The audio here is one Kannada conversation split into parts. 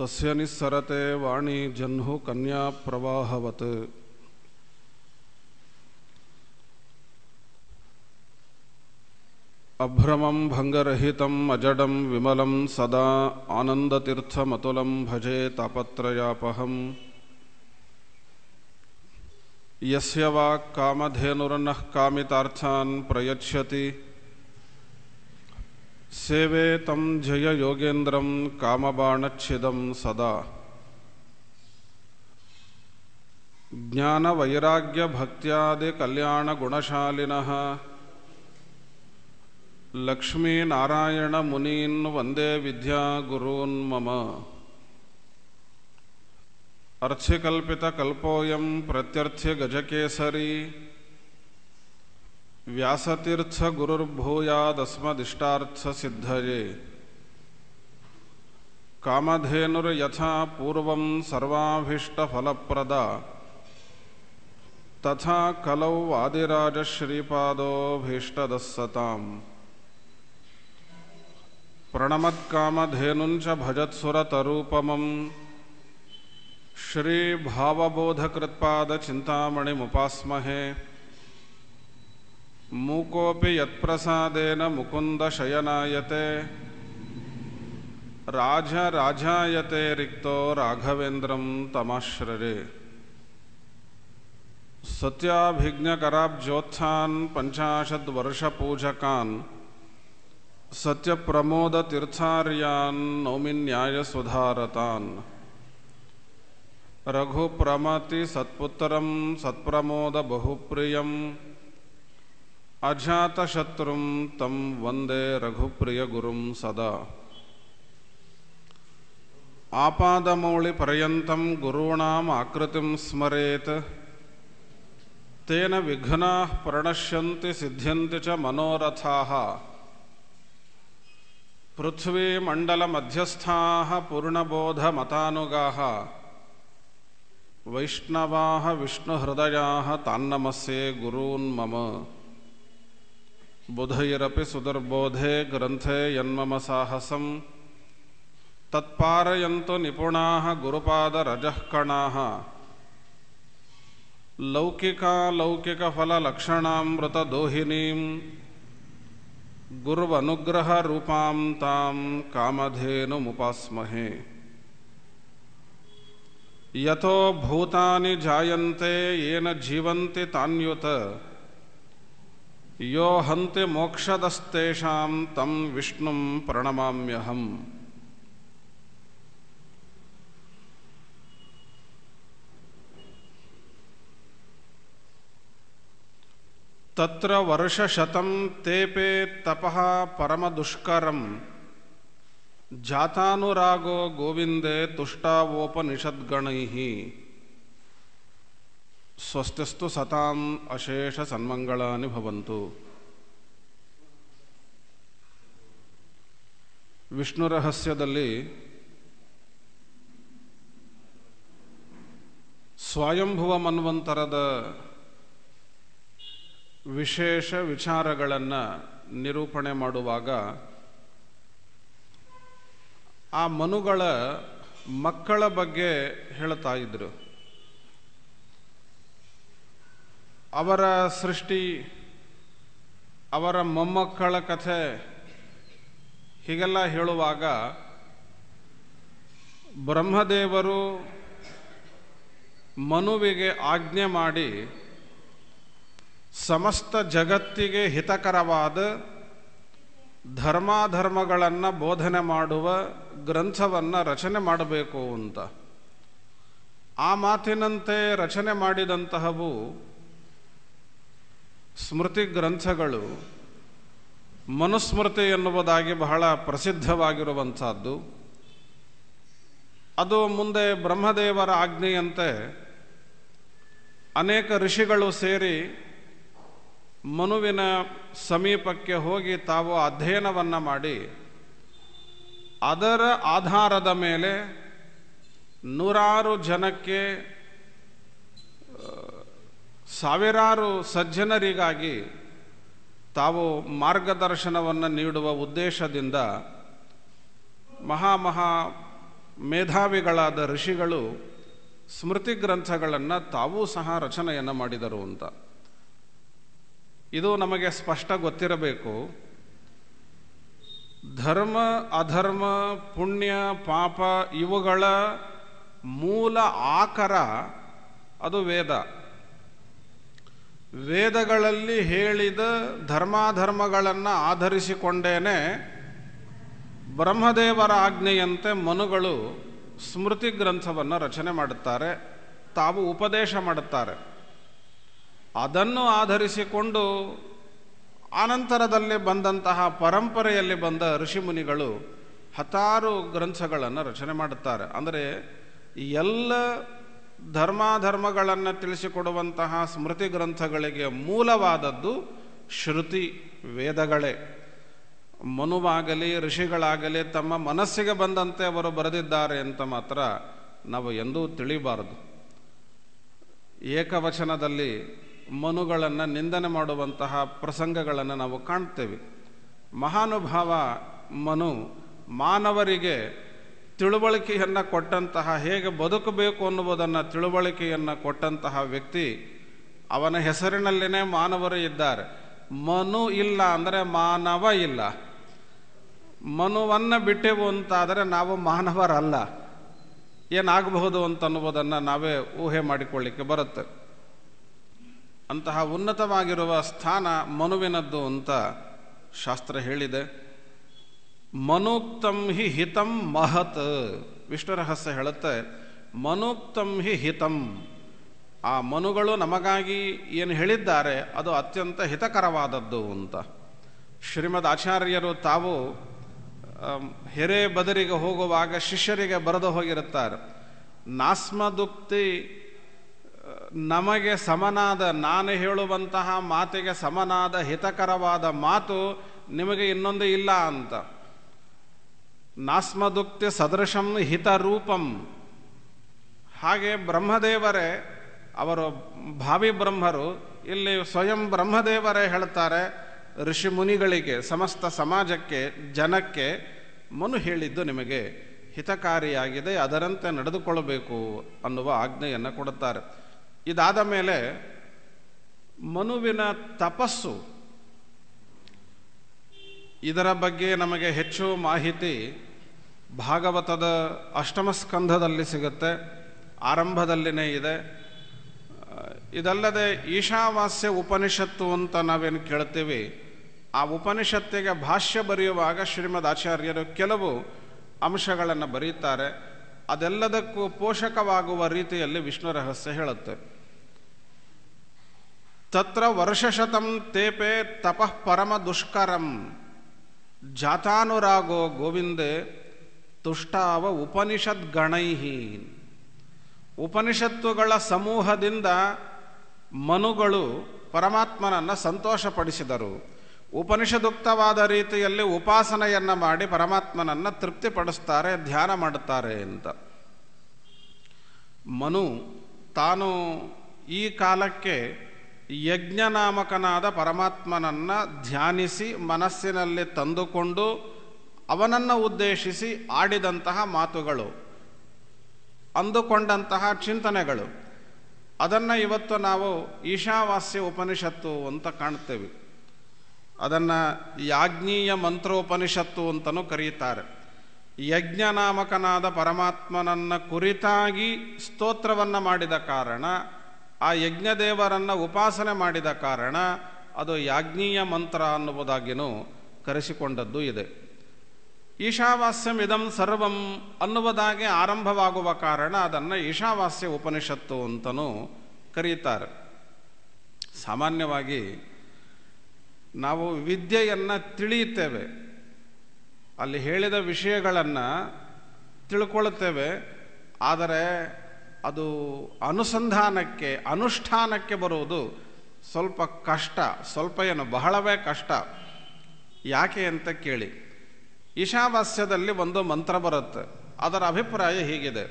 तस्य निस्सरते वाणी कन्या प्रवाहवत अभ्रमं भंगरहितं अजडं विमलं सदा आनन्दतीर्थमतुलं भजे तापत्रयापहम् यस्य वा कामधेनुरनः कामितार्थान् प्रयच्छति सेवे तं जययोगेन्द्रं कामबाणच्छिदं सदा ज्ञानवैराग्यभक्त्यादिकल्याणगुणशालिनः लक्ष्मीनारायणमुनीन् वन्दे विद्यागुरून् मम अर्थिकल्पितकल्पोऽयं प्रत्यर्थ्यगजकेसरी व्यासतीर्थ गुरुर्भूयादस्मदिष्टार्थ सिद्धये कामधेनुर्यथा पूर्वं सर्वाभीष्टफलप्रदा तथा कलौ वादिराजश्रीपादोऽभीष्टदस्सताम् प्रणमत्कामधेनुञ्च भजत्सुरतरूपमं श्रीभावबोधकृत्पादचिन्तामणिमुपास्महे मूकोऽपि यत्प्रसादेन मुकुन्दशयनायते राजराजायते रिक्तो राघवेन्द्रं तमाश्ररे सत्याभिज्ञकराब्जोत्थान् पञ्चाशद्वर्षपूजकान् सत्यप्रमोदतीर्थार्यान् नौमिन्यायसुधारतान् रघुप्रमतिसत्पुत्रं सत्प्रमोदबहुप्रियम् अजातशत्रुं तं रघुप्रिय रघुप्रियगुरुं सदा आपादमौलिपर्यन्तं गुरूणाम् आकृतिं स्मरेत् तेन विघ्नाः प्रणश्यन्ति सिद्ध्यन्ति च मनोरथाः पृथ्वीमण्डलमध्यस्थाः पूर्णबोधमतानुगाः वैष्णवाः विष्णुहृदयाः तान्नमस्ये बुधैरपि सुदुर्बोधे ग्रंथे यम तत्पारयन्तु निपुणाः गुरुपादरजः कणाः लौकिकालौकिकफललक्षणामृतदोहिनीं गुर्वनुग्रहरूपां तां कामधेनुमुपास्महे यतो भूतानि जायन्ते येन जीवन्ति तान्युत यो हंति मोक्षदस्तेषा तम विष्णु प्रणमाम्यहम् तत्र वर्षशतं तेपे तपः परमदुष्करं जातानुरागो गोविन्दे तुष्टावोपनिषद्गणैः ಸ್ವಸ್ಥಸ್ತು ಸತಾಂ ಅಶೇಷ ಸನ್ಮಂಗಳಾನಿ ಭವಂತು ವಿಷ್ಣು ರಹಸ್ಯದಲ್ಲಿ ಸ್ವಯಂಭುವ ಮನ್ವಂತರದ ವಿಶೇಷ ವಿಚಾರಗಳನ್ನು ನಿರೂಪಣೆ ಮಾಡುವಾಗ ಆ ಮನುಗಳ ಮಕ್ಕಳ ಬಗ್ಗೆ ಹೇಳ್ತಾ ಇದ್ದರು ಅವರ ಸೃಷ್ಟಿ ಅವರ ಮೊಮ್ಮಕ್ಕಳ ಕಥೆ ಹೀಗೆಲ್ಲ ಹೇಳುವಾಗ ಬ್ರಹ್ಮದೇವರು ಮನುವಿಗೆ ಆಜ್ಞೆ ಮಾಡಿ ಸಮಸ್ತ ಜಗತ್ತಿಗೆ ಹಿತಕರವಾದ ಧರ್ಮಾಧರ್ಮಗಳನ್ನು ಬೋಧನೆ ಮಾಡುವ ಗ್ರಂಥವನ್ನು ರಚನೆ ಮಾಡಬೇಕು ಅಂತ ಆ ಮಾತಿನಂತೆ ರಚನೆ ಮಾಡಿದಂತಹವು ಸ್ಮೃತಿ ಗ್ರಂಥಗಳು ಮನುಸ್ಮೃತಿ ಎನ್ನುವುದಾಗಿ ಬಹಳ ಪ್ರಸಿದ್ಧವಾಗಿರುವಂಥದ್ದು ಅದು ಮುಂದೆ ಬ್ರಹ್ಮದೇವರ ಆಜ್ಞೆಯಂತೆ ಅನೇಕ ಋಷಿಗಳು ಸೇರಿ ಮನುವಿನ ಸಮೀಪಕ್ಕೆ ಹೋಗಿ ತಾವು ಅಧ್ಯಯನವನ್ನು ಮಾಡಿ ಅದರ ಆಧಾರದ ಮೇಲೆ ನೂರಾರು ಜನಕ್ಕೆ ಸಾವಿರಾರು ಸಜ್ಜನರಿಗಾಗಿ ತಾವು ಮಾರ್ಗದರ್ಶನವನ್ನು ನೀಡುವ ಉದ್ದೇಶದಿಂದ ಮಹಾಮಹಾ ಮೇಧಾವಿಗಳಾದ ಋಷಿಗಳು ಸ್ಮೃತಿ ಗ್ರಂಥಗಳನ್ನು ತಾವೂ ಸಹ ರಚನೆಯನ್ನು ಮಾಡಿದರು ಅಂತ ಇದು ನಮಗೆ ಸ್ಪಷ್ಟ ಗೊತ್ತಿರಬೇಕು ಧರ್ಮ ಅಧರ್ಮ ಪುಣ್ಯ ಪಾಪ ಇವುಗಳ ಮೂಲ ಆಕರ ಅದು ವೇದ ವೇದಗಳಲ್ಲಿ ಹೇಳಿದ ಧರ್ಮಾಧರ್ಮಗಳನ್ನು ಆಧರಿಸಿಕೊಂಡೇನೆ ಬ್ರಹ್ಮದೇವರ ಆಜ್ಞೆಯಂತೆ ಮನುಗಳು ಸ್ಮೃತಿ ಗ್ರಂಥವನ್ನು ರಚನೆ ಮಾಡುತ್ತಾರೆ ತಾವು ಉಪದೇಶ ಮಾಡುತ್ತಾರೆ ಅದನ್ನು ಆಧರಿಸಿಕೊಂಡು ಆನಂತರದಲ್ಲಿ ಬಂದಂತಹ ಪರಂಪರೆಯಲ್ಲಿ ಬಂದ ಋಷಿಮುನಿಗಳು ಹತ್ತಾರು ಗ್ರಂಥಗಳನ್ನು ರಚನೆ ಮಾಡುತ್ತಾರೆ ಅಂದರೆ ಎಲ್ಲ ಧರ್ಮಾಧರ್ಮಗಳನ್ನು ತಿಳಿಸಿಕೊಡುವಂತಹ ಸ್ಮೃತಿ ಗ್ರಂಥಗಳಿಗೆ ಮೂಲವಾದದ್ದು ಶ್ರುತಿ ವೇದಗಳೇ ಮನುವಾಗಲಿ ಋಷಿಗಳಾಗಲಿ ತಮ್ಮ ಮನಸ್ಸಿಗೆ ಬಂದಂತೆ ಅವರು ಬರೆದಿದ್ದಾರೆ ಅಂತ ಮಾತ್ರ ನಾವು ಎಂದೂ ತಿಳಿಬಾರದು ಏಕವಚನದಲ್ಲಿ ಮನುಗಳನ್ನು ನಿಂದನೆ ಮಾಡುವಂತಹ ಪ್ರಸಂಗಗಳನ್ನು ನಾವು ಕಾಣ್ತೇವೆ ಮಹಾನುಭಾವ ಮನು ಮಾನವರಿಗೆ ತಿಳುವಳಿಕೆಯನ್ನು ಕೊಟ್ಟಂತಹ ಹೇಗೆ ಬದುಕಬೇಕು ಅನ್ನುವುದನ್ನು ತಿಳುವಳಿಕೆಯನ್ನು ಕೊಟ್ಟಂತಹ ವ್ಯಕ್ತಿ ಅವನ ಹೆಸರಿನಲ್ಲಿನೇ ಮಾನವರು ಇದ್ದಾರೆ ಮನು ಇಲ್ಲ ಅಂದರೆ ಮಾನವ ಇಲ್ಲ ಮನುವನ್ನು ಬಿಟ್ಟೆವು ಅಂತಾದರೆ ನಾವು ಮಾನವರಲ್ಲ ಏನಾಗಬಹುದು ಅಂತನ್ನುವುದನ್ನು ನಾವೇ ಊಹೆ ಮಾಡಿಕೊಳ್ಳಿಕ್ಕೆ ಬರುತ್ತೆ ಅಂತಹ ಉನ್ನತವಾಗಿರುವ ಸ್ಥಾನ ಮನುವಿನದ್ದು ಅಂತ ಶಾಸ್ತ್ರ ಹೇಳಿದೆ ಮನೋಕ್ತಂ ಹಿ ಹಿತಂ ಮಹತ್ ವಿಷ್ಣು ರಹಸ್ಯ ಹೇಳುತ್ತೆ ಮನೋಕ್ತಂ ಹಿ ಹಿತಂ ಆ ಮನುಗಳು ನಮಗಾಗಿ ಏನು ಹೇಳಿದ್ದಾರೆ ಅದು ಅತ್ಯಂತ ಹಿತಕರವಾದದ್ದು ಅಂತ ಶ್ರೀಮದ್ ಆಚಾರ್ಯರು ತಾವು ಹೆರೆ ಬದರಿಗೆ ಹೋಗುವಾಗ ಶಿಷ್ಯರಿಗೆ ಬರೆದು ಹೋಗಿರುತ್ತಾರೆ ನಾಸ್ಮದುಕ್ತಿ ನಮಗೆ ಸಮನಾದ ನಾನು ಹೇಳುವಂತಹ ಮಾತಿಗೆ ಸಮನಾದ ಹಿತಕರವಾದ ಮಾತು ನಿಮಗೆ ಇನ್ನೊಂದು ಇಲ್ಲ ಅಂತ ನಾಸ್ಮದುಕ್ತಿ ಸದೃಶಂ ಹಿತರೂಪಂ ಹಾಗೆ ಬ್ರಹ್ಮದೇವರೇ ಅವರು ಭಾವಿ ಬ್ರಹ್ಮರು ಇಲ್ಲಿ ಸ್ವಯಂ ಬ್ರಹ್ಮದೇವರೇ ಹೇಳ್ತಾರೆ ಋಷಿ ಮುನಿಗಳಿಗೆ ಸಮಸ್ತ ಸಮಾಜಕ್ಕೆ ಜನಕ್ಕೆ ಮನು ಹೇಳಿದ್ದು ನಿಮಗೆ ಹಿತಕಾರಿಯಾಗಿದೆ ಅದರಂತೆ ನಡೆದುಕೊಳ್ಳಬೇಕು ಅನ್ನುವ ಆಜ್ಞೆಯನ್ನು ಕೊಡುತ್ತಾರೆ ಇದಾದ ಮೇಲೆ ಮನುವಿನ ತಪಸ್ಸು ಇದರ ಬಗ್ಗೆ ನಮಗೆ ಹೆಚ್ಚು ಮಾಹಿತಿ ಭಾಗವತದ ಅಷ್ಟಮ ಸ್ಕಂಧದಲ್ಲಿ ಸಿಗುತ್ತೆ ಆರಂಭದಲ್ಲಿನೇ ಇದೆ ಇದಲ್ಲದೆ ಈಶಾವಾಸ್ಯ ಉಪನಿಷತ್ತು ಅಂತ ನಾವೇನು ಕೇಳ್ತೀವಿ ಆ ಉಪನಿಷತ್ತಿಗೆ ಭಾಷ್ಯ ಬರೆಯುವಾಗ ಶ್ರೀಮದ್ ಆಚಾರ್ಯರು ಕೆಲವು ಅಂಶಗಳನ್ನು ಬರೆಯುತ್ತಾರೆ ಅದೆಲ್ಲದಕ್ಕೂ ಪೋಷಕವಾಗುವ ರೀತಿಯಲ್ಲಿ ವಿಷ್ಣು ರಹಸ್ಯ ಹೇಳುತ್ತೆ ತತ್ರ ವರ್ಷಶತಂ ತೇಪೆ ತಪಃ ಪರಮ ದುಷ್ಕರಂ ಜಾತಾನುರಾಗೋ ಗೋವಿಂದೇ ತುಷ್ಟಾವ ಗಣೈಹಿ ಉಪನಿಷತ್ತುಗಳ ಸಮೂಹದಿಂದ ಮನುಗಳು ಪರಮಾತ್ಮನನ್ನು ಸಂತೋಷಪಡಿಸಿದರು ಉಪನಿಷದುಕ್ತವಾದ ರೀತಿಯಲ್ಲಿ ಉಪಾಸನೆಯನ್ನು ಮಾಡಿ ಪರಮಾತ್ಮನನ್ನು ತೃಪ್ತಿಪಡಿಸ್ತಾರೆ ಧ್ಯಾನ ಮಾಡುತ್ತಾರೆ ಅಂತ ಮನು ತಾನು ಈ ಕಾಲಕ್ಕೆ ಯಜ್ಞನಾಮಕನಾದ ಪರಮಾತ್ಮನನ್ನು ಧ್ಯಾನಿಸಿ ಮನಸ್ಸಿನಲ್ಲಿ ತಂದುಕೊಂಡು ಅವನನ್ನು ಉದ್ದೇಶಿಸಿ ಆಡಿದಂತಹ ಮಾತುಗಳು ಅಂದುಕೊಂಡಂತಹ ಚಿಂತನೆಗಳು ಅದನ್ನು ಇವತ್ತು ನಾವು ಈಶಾವಾಸ್ಯ ಉಪನಿಷತ್ತು ಅಂತ ಕಾಣ್ತೇವೆ ಅದನ್ನು ಯಾಜ್ಞೀಯ ಮಂತ್ರೋಪನಿಷತ್ತು ಅಂತಲೂ ಕರೆಯುತ್ತಾರೆ ಯಜ್ಞನಾಮಕನಾದ ಪರಮಾತ್ಮನನ್ನು ಕುರಿತಾಗಿ ಸ್ತೋತ್ರವನ್ನು ಮಾಡಿದ ಕಾರಣ ಆ ಯಜ್ಞದೇವರನ್ನು ಉಪಾಸನೆ ಮಾಡಿದ ಕಾರಣ ಅದು ಯಾಜ್ಞೀಯ ಮಂತ್ರ ಅನ್ನುವುದಾಗಿಯೂ ಕರೆಸಿಕೊಂಡದ್ದು ಇದೆ ಇದಂ ಸರ್ವಂ ಅನ್ನುವುದಾಗಿ ಆರಂಭವಾಗುವ ಕಾರಣ ಅದನ್ನು ಈಶಾವಾಸ್ಯ ಉಪನಿಷತ್ತು ಅಂತಲೂ ಕರೀತಾರೆ ಸಾಮಾನ್ಯವಾಗಿ ನಾವು ವಿದ್ಯೆಯನ್ನು ತಿಳಿಯುತ್ತೇವೆ ಅಲ್ಲಿ ಹೇಳಿದ ವಿಷಯಗಳನ್ನು ತಿಳ್ಕೊಳ್ತೇವೆ ಆದರೆ ಅದು ಅನುಸಂಧಾನಕ್ಕೆ ಅನುಷ್ಠಾನಕ್ಕೆ ಬರುವುದು ಸ್ವಲ್ಪ ಕಷ್ಟ ಸ್ವಲ್ಪ ಏನು ಬಹಳವೇ ಕಷ್ಟ ಯಾಕೆ ಅಂತ ಕೇಳಿ ಈಶಾವಾಸ್ಯದಲ್ಲಿ ಒಂದು ಮಂತ್ರ ಬರುತ್ತೆ ಅದರ ಅಭಿಪ್ರಾಯ ಹೀಗಿದೆ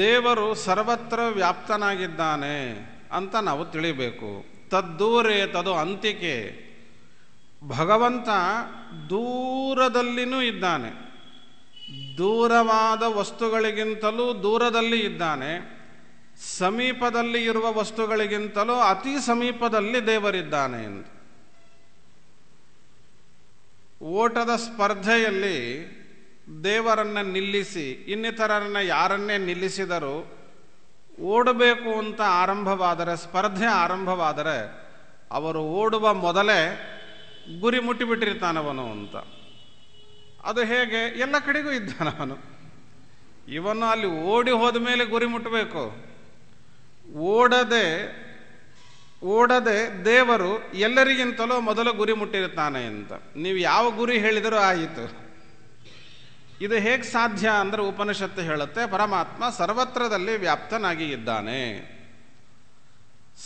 ದೇವರು ಸರ್ವತ್ರ ವ್ಯಾಪ್ತನಾಗಿದ್ದಾನೆ ಅಂತ ನಾವು ತಿಳಿಬೇಕು ತದ್ದೂರೇ ತದು ಅಂತಿಕೆ ಭಗವಂತ ದೂರದಲ್ಲಿನೂ ಇದ್ದಾನೆ ದೂರವಾದ ವಸ್ತುಗಳಿಗಿಂತಲೂ ದೂರದಲ್ಲಿ ಇದ್ದಾನೆ ಸಮೀಪದಲ್ಲಿ ಇರುವ ವಸ್ತುಗಳಿಗಿಂತಲೂ ಅತಿ ಸಮೀಪದಲ್ಲಿ ದೇವರಿದ್ದಾನೆ ಎಂದು ಓಟದ ಸ್ಪರ್ಧೆಯಲ್ಲಿ ದೇವರನ್ನು ನಿಲ್ಲಿಸಿ ಇನ್ನಿತರರನ್ನು ಯಾರನ್ನೇ ನಿಲ್ಲಿಸಿದರೂ ಓಡಬೇಕು ಅಂತ ಆರಂಭವಾದರೆ ಸ್ಪರ್ಧೆ ಆರಂಭವಾದರೆ ಅವರು ಓಡುವ ಮೊದಲೇ ಗುರಿ ಮುಟ್ಟಿಬಿಟ್ಟಿರ್ತಾನವನು ಅಂತ ಅದು ಹೇಗೆ ಎಲ್ಲ ಕಡೆಗೂ ಇದ್ದಾನವನು ಇವನು ಅಲ್ಲಿ ಓಡಿ ಹೋದ ಮೇಲೆ ಗುರಿ ಮುಟ್ಟಬೇಕು ಓಡದೆ ಓಡದೆ ದೇವರು ಎಲ್ಲರಿಗಿಂತಲೂ ಮೊದಲು ಗುರಿ ಮುಟ್ಟಿರುತ್ತಾನೆ ಅಂತ ನೀವು ಯಾವ ಗುರಿ ಹೇಳಿದರೂ ಆಯಿತು ಇದು ಹೇಗೆ ಸಾಧ್ಯ ಅಂದರೆ ಉಪನಿಷತ್ತು ಹೇಳುತ್ತೆ ಪರಮಾತ್ಮ ಸರ್ವತ್ರದಲ್ಲಿ ವ್ಯಾಪ್ತನಾಗಿ ಇದ್ದಾನೆ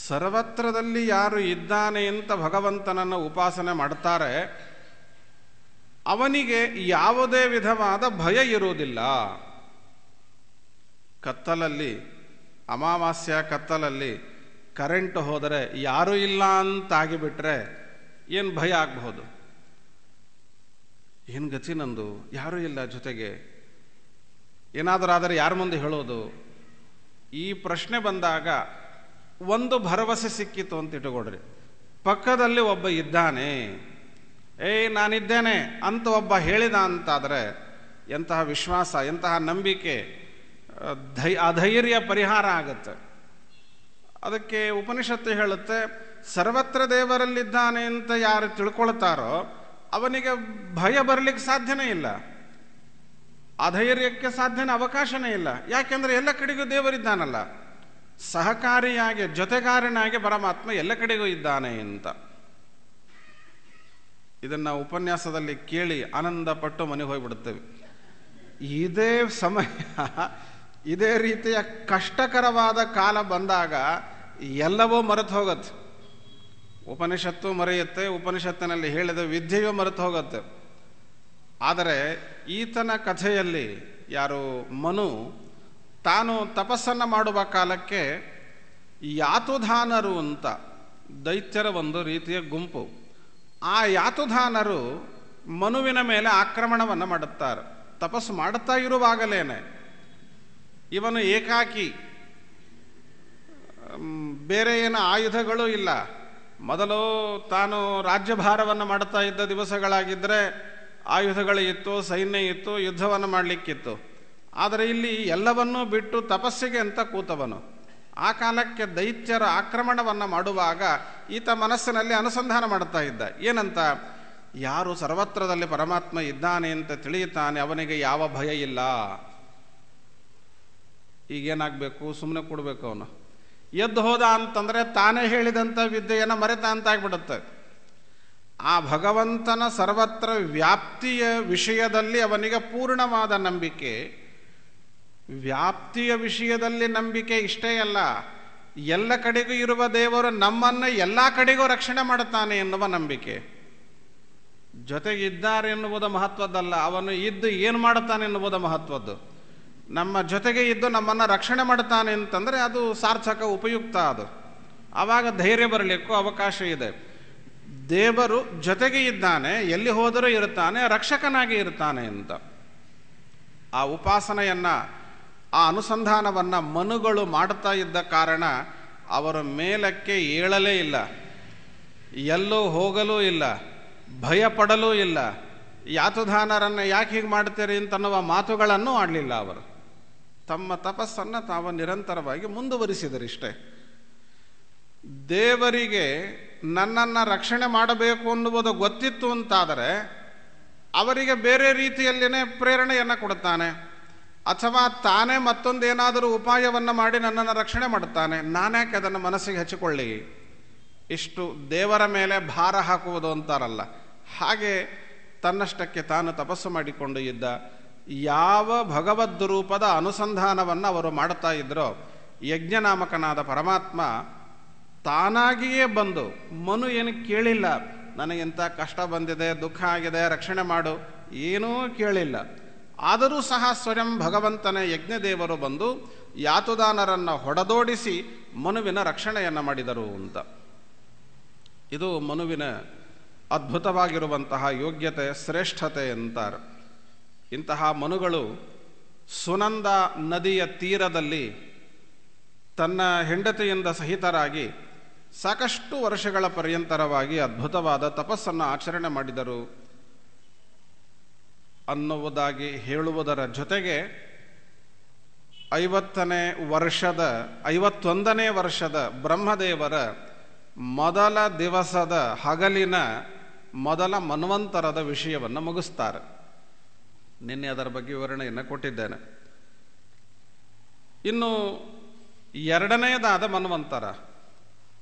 ಸರ್ವತ್ರದಲ್ಲಿ ಯಾರು ಇದ್ದಾನೆ ಅಂತ ಭಗವಂತನನ್ನು ಉಪಾಸನೆ ಮಾಡ್ತಾರೆ ಅವನಿಗೆ ಯಾವುದೇ ವಿಧವಾದ ಭಯ ಇರುವುದಿಲ್ಲ ಕತ್ತಲಲ್ಲಿ ಅಮಾವಾಸ್ಯ ಕತ್ತಲಲ್ಲಿ ಕರೆಂಟ್ ಹೋದರೆ ಯಾರೂ ಇಲ್ಲ ಅಂತಾಗಿಬಿಟ್ರೆ ಏನು ಭಯ ಆಗಬಹುದು ಏನು ಗತಿ ನಂದು ಯಾರೂ ಇಲ್ಲ ಜೊತೆಗೆ ಏನಾದರೂ ಆದರೆ ಯಾರ ಮುಂದೆ ಹೇಳೋದು ಈ ಪ್ರಶ್ನೆ ಬಂದಾಗ ಒಂದು ಭರವಸೆ ಸಿಕ್ಕಿತು ಅಂತ ಇಟ್ಟುಕೊಡ್ರಿ ಪಕ್ಕದಲ್ಲಿ ಒಬ್ಬ ಇದ್ದಾನೆ ಏಯ್ ನಾನಿದ್ದೇನೆ ಅಂತ ಒಬ್ಬ ಹೇಳಿದ ಅಂತಾದರೆ ಎಂತಹ ವಿಶ್ವಾಸ ಎಂತಹ ನಂಬಿಕೆ ಧೈ ಅಧೈರ್ಯ ಪರಿಹಾರ ಆಗುತ್ತೆ ಅದಕ್ಕೆ ಉಪನಿಷತ್ತು ಹೇಳುತ್ತೆ ಸರ್ವತ್ರ ದೇವರಲ್ಲಿದ್ದಾನೆ ಅಂತ ಯಾರು ತಿಳ್ಕೊಳ್ತಾರೋ ಅವನಿಗೆ ಭಯ ಬರಲಿಕ್ಕೆ ಸಾಧ್ಯನೇ ಇಲ್ಲ ಅಧೈರ್ಯಕ್ಕೆ ಸಾಧ್ಯನೇ ಅವಕಾಶನೇ ಇಲ್ಲ ಯಾಕೆಂದರೆ ಎಲ್ಲ ಕಡೆಗೂ ದೇವರಿದ್ದಾನಲ್ಲ ಸಹಕಾರಿಯಾಗಿ ಜೊತೆಗಾರನಾಗಿ ಪರಮಾತ್ಮ ಎಲ್ಲ ಕಡೆಗೂ ಇದ್ದಾನೆ ಅಂತ ಇದನ್ನು ಉಪನ್ಯಾಸದಲ್ಲಿ ಕೇಳಿ ಆನಂದಪಟ್ಟು ಮನೆಗೆ ಹೋಗಿಬಿಡುತ್ತೇವೆ ಇದೇ ಸಮಯ ಇದೇ ರೀತಿಯ ಕಷ್ಟಕರವಾದ ಕಾಲ ಬಂದಾಗ ಎಲ್ಲವೂ ಮರೆತು ಹೋಗುತ್ತೆ ಉಪನಿಷತ್ತು ಮರೆಯುತ್ತೆ ಉಪನಿಷತ್ತಿನಲ್ಲಿ ಹೇಳಿದ ವಿದ್ಯೆಯೂ ಮರೆತು ಹೋಗುತ್ತೆ ಆದರೆ ಈತನ ಕಥೆಯಲ್ಲಿ ಯಾರು ಮನು ತಾನು ತಪಸ್ಸನ್ನು ಮಾಡುವ ಕಾಲಕ್ಕೆ ಯಾತುಧಾನರು ಅಂತ ದೈತ್ಯರ ಒಂದು ರೀತಿಯ ಗುಂಪು ಆ ಯಾತುಧಾನರು ಮನುವಿನ ಮೇಲೆ ಆಕ್ರಮಣವನ್ನು ಮಾಡುತ್ತಾರೆ ತಪಸ್ಸು ಮಾಡುತ್ತಾ ಇರುವಾಗಲೇನೆ ಇವನು ಏಕಾಕಿ ಬೇರೆ ಏನು ಆಯುಧಗಳು ಇಲ್ಲ ಮೊದಲು ತಾನು ರಾಜ್ಯಭಾರವನ್ನು ಮಾಡ್ತಾ ಇದ್ದ ದಿವಸಗಳಾಗಿದ್ದರೆ ಆಯುಧಗಳು ಇತ್ತು ಸೈನ್ಯ ಇತ್ತು ಯುದ್ಧವನ್ನು ಮಾಡಲಿಕ್ಕಿತ್ತು ಆದರೆ ಇಲ್ಲಿ ಎಲ್ಲವನ್ನೂ ಬಿಟ್ಟು ತಪಸ್ಸಿಗೆ ಅಂತ ಕೂತವನು ಆ ಕಾಲಕ್ಕೆ ದೈತ್ಯರ ಆಕ್ರಮಣವನ್ನು ಮಾಡುವಾಗ ಈತ ಮನಸ್ಸಿನಲ್ಲಿ ಅನುಸಂಧಾನ ಮಾಡ್ತಾ ಇದ್ದ ಏನಂತ ಯಾರು ಸರ್ವತ್ರದಲ್ಲಿ ಪರಮಾತ್ಮ ಇದ್ದಾನೆ ಅಂತ ತಿಳಿಯುತ್ತಾನೆ ಅವನಿಗೆ ಯಾವ ಭಯ ಇಲ್ಲ ಈಗೇನಾಗಬೇಕು ಸುಮ್ಮನೆ ಕೊಡಬೇಕು ಅವನು ಎದ್ದು ಹೋದ ಅಂತಂದರೆ ತಾನೇ ಹೇಳಿದಂಥ ವಿದ್ಯೆಯನ್ನು ಮರೆತ ಅಂತ ಆಗ್ಬಿಡುತ್ತೆ ಆ ಭಗವಂತನ ಸರ್ವತ್ರ ವ್ಯಾಪ್ತಿಯ ವಿಷಯದಲ್ಲಿ ಅವನಿಗೆ ಪೂರ್ಣವಾದ ನಂಬಿಕೆ ವ್ಯಾಪ್ತಿಯ ವಿಷಯದಲ್ಲಿ ನಂಬಿಕೆ ಇಷ್ಟೇ ಅಲ್ಲ ಎಲ್ಲ ಕಡೆಗೂ ಇರುವ ದೇವರು ನಮ್ಮನ್ನು ಎಲ್ಲ ಕಡೆಗೂ ರಕ್ಷಣೆ ಮಾಡುತ್ತಾನೆ ಎನ್ನುವ ನಂಬಿಕೆ ಜೊತೆಗಿದ್ದಾರೆ ಎನ್ನುವುದು ಮಹತ್ವದ್ದಲ್ಲ ಅವನು ಇದ್ದು ಏನು ಮಾಡುತ್ತಾನೆ ಎನ್ನುವುದು ಮಹತ್ವದ್ದು ನಮ್ಮ ಜೊತೆಗೆ ಇದ್ದು ನಮ್ಮನ್ನು ರಕ್ಷಣೆ ಮಾಡ್ತಾನೆ ಅಂತಂದರೆ ಅದು ಸಾರ್ಥಕ ಉಪಯುಕ್ತ ಅದು ಆವಾಗ ಧೈರ್ಯ ಬರಲಿಕ್ಕೂ ಅವಕಾಶ ಇದೆ ದೇವರು ಜೊತೆಗೆ ಇದ್ದಾನೆ ಎಲ್ಲಿ ಹೋದರೂ ಇರುತ್ತಾನೆ ರಕ್ಷಕನಾಗಿ ಇರ್ತಾನೆ ಅಂತ ಆ ಉಪಾಸನೆಯನ್ನು ಆ ಅನುಸಂಧಾನವನ್ನು ಮನುಗಳು ಮಾಡ್ತಾ ಇದ್ದ ಕಾರಣ ಅವರ ಮೇಲಕ್ಕೆ ಏಳಲೇ ಇಲ್ಲ ಎಲ್ಲೂ ಹೋಗಲೂ ಇಲ್ಲ ಭಯಪಡಲೂ ಇಲ್ಲ ಯಾತುಧಾನರನ್ನು ಯಾಕೆ ಹೀಗೆ ಮಾಡ್ತೀರಿ ಅಂತನ್ನುವ ಮಾತುಗಳನ್ನು ಆಡಲಿಲ್ಲ ಅವರು ತಮ್ಮ ತಪಸ್ಸನ್ನು ತಾವು ನಿರಂತರವಾಗಿ ಮುಂದುವರಿಸಿದರಿಷ್ಟೇ ದೇವರಿಗೆ ನನ್ನನ್ನು ರಕ್ಷಣೆ ಮಾಡಬೇಕು ಅನ್ನುವುದು ಗೊತ್ತಿತ್ತು ಅಂತಾದರೆ ಅವರಿಗೆ ಬೇರೆ ರೀತಿಯಲ್ಲಿನೇ ಪ್ರೇರಣೆಯನ್ನು ಕೊಡುತ್ತಾನೆ ಅಥವಾ ತಾನೇ ಮತ್ತೊಂದೇನಾದರೂ ಉಪಾಯವನ್ನು ಮಾಡಿ ನನ್ನನ್ನು ರಕ್ಷಣೆ ಮಾಡುತ್ತಾನೆ ನಾನ್ಯಾಕೆ ಅದನ್ನು ಮನಸ್ಸಿಗೆ ಹಚ್ಚಿಕೊಳ್ಳಿ ಇಷ್ಟು ದೇವರ ಮೇಲೆ ಭಾರ ಹಾಕುವುದು ಅಂತಾರಲ್ಲ ಹಾಗೆ ತನ್ನಷ್ಟಕ್ಕೆ ತಾನು ತಪಸ್ಸು ಮಾಡಿಕೊಂಡು ಇದ್ದ ಯಾವ ಭಗವದ್ ರೂಪದ ಅನುಸಂಧಾನವನ್ನು ಅವರು ಮಾಡುತ್ತಾ ಇದ್ದರೋ ಯಜ್ಞನಾಮಕನಾದ ಪರಮಾತ್ಮ ತಾನಾಗಿಯೇ ಬಂದು ಮನು ಏನು ಕೇಳಿಲ್ಲ ನನಗಿಂತ ಕಷ್ಟ ಬಂದಿದೆ ದುಃಖ ಆಗಿದೆ ರಕ್ಷಣೆ ಮಾಡು ಏನೂ ಕೇಳಿಲ್ಲ ಆದರೂ ಸಹ ಸ್ವಯಂ ಭಗವಂತನ ಯಜ್ಞದೇವರು ಬಂದು ಯಾತುದಾನರನ್ನು ಹೊಡೆದೋಡಿಸಿ ಮನುವಿನ ರಕ್ಷಣೆಯನ್ನು ಮಾಡಿದರು ಅಂತ ಇದು ಮನುವಿನ ಅದ್ಭುತವಾಗಿರುವಂತಹ ಯೋಗ್ಯತೆ ಶ್ರೇಷ್ಠತೆ ಅಂತಾರೆ ಇಂತಹ ಮನುಗಳು ಸುನಂದ ನದಿಯ ತೀರದಲ್ಲಿ ತನ್ನ ಹೆಂಡತಿಯಿಂದ ಸಹಿತರಾಗಿ ಸಾಕಷ್ಟು ವರ್ಷಗಳ ಪರ್ಯಂತರವಾಗಿ ಅದ್ಭುತವಾದ ತಪಸ್ಸನ್ನು ಆಚರಣೆ ಮಾಡಿದರು ಅನ್ನುವುದಾಗಿ ಹೇಳುವುದರ ಜೊತೆಗೆ ಐವತ್ತನೇ ವರ್ಷದ ಐವತ್ತೊಂದನೇ ವರ್ಷದ ಬ್ರಹ್ಮದೇವರ ಮೊದಲ ದಿವಸದ ಹಗಲಿನ ಮೊದಲ ಮನ್ವಂತರದ ವಿಷಯವನ್ನು ಮುಗಿಸ್ತಾರೆ ನಿನ್ನೆ ಅದರ ಬಗ್ಗೆ ವಿವರಣೆಯನ್ನು ಕೊಟ್ಟಿದ್ದೇನೆ ಇನ್ನು ಎರಡನೆಯದಾದ ಮನ್ವಂತರ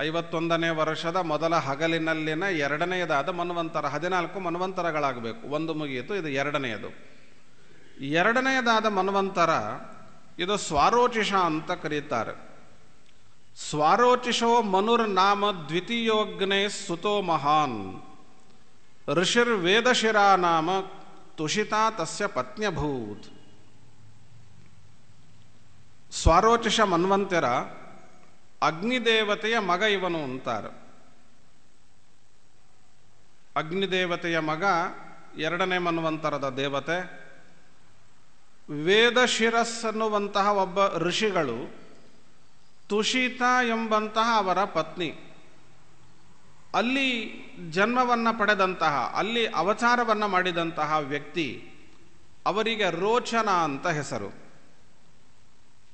ಐವತ್ತೊಂದನೇ ವರ್ಷದ ಮೊದಲ ಹಗಲಿನಲ್ಲಿನ ಎರಡನೆಯದಾದ ಮನ್ವಂತರ ಹದಿನಾಲ್ಕು ಮನ್ವಂತರಗಳಾಗಬೇಕು ಒಂದು ಮುಗಿಯಿತು ಇದು ಎರಡನೆಯದು ಎರಡನೆಯದಾದ ಮನ್ವಂತರ ಇದು ಸ್ವಾರೋಚಿಷ ಅಂತ ಕರೀತಾರೆ ಸ್ವಾರೋಚಿಷೋ ಮನುರ್ನಾಮ ದ್ವಿತೀಯೋಗ್ನೇ ಸುತೋ ಮಹಾನ್ ಋಷಿರ್ವೇದಶಿರಾ ನಾಮ ತುಷಿತಾ ತಸ್ಯ ಪತ್ನ್ಯಭೂತ್ ಸ್ವಾರೋಚಿಷ ಮನ್ವಂತರ ಅಗ್ನಿದೇವತೆಯ ಮಗ ಇವನು ಅಂತಾರೆ ಅಗ್ನಿದೇವತೆಯ ಮಗ ಎರಡನೇ ಮನ್ವಂತರದ ದೇವತೆ ವೇದಶಿರಸ್ ಅನ್ನುವಂತಹ ಒಬ್ಬ ಋಷಿಗಳು ತುಷಿತಾ ಎಂಬಂತಹ ಅವರ ಪತ್ನಿ ಅಲ್ಲಿ ಜನ್ಮವನ್ನು ಪಡೆದಂತಹ ಅಲ್ಲಿ ಅವಚಾರವನ್ನು ಮಾಡಿದಂತಹ ವ್ಯಕ್ತಿ ಅವರಿಗೆ ರೋಚನ ಅಂತ ಹೆಸರು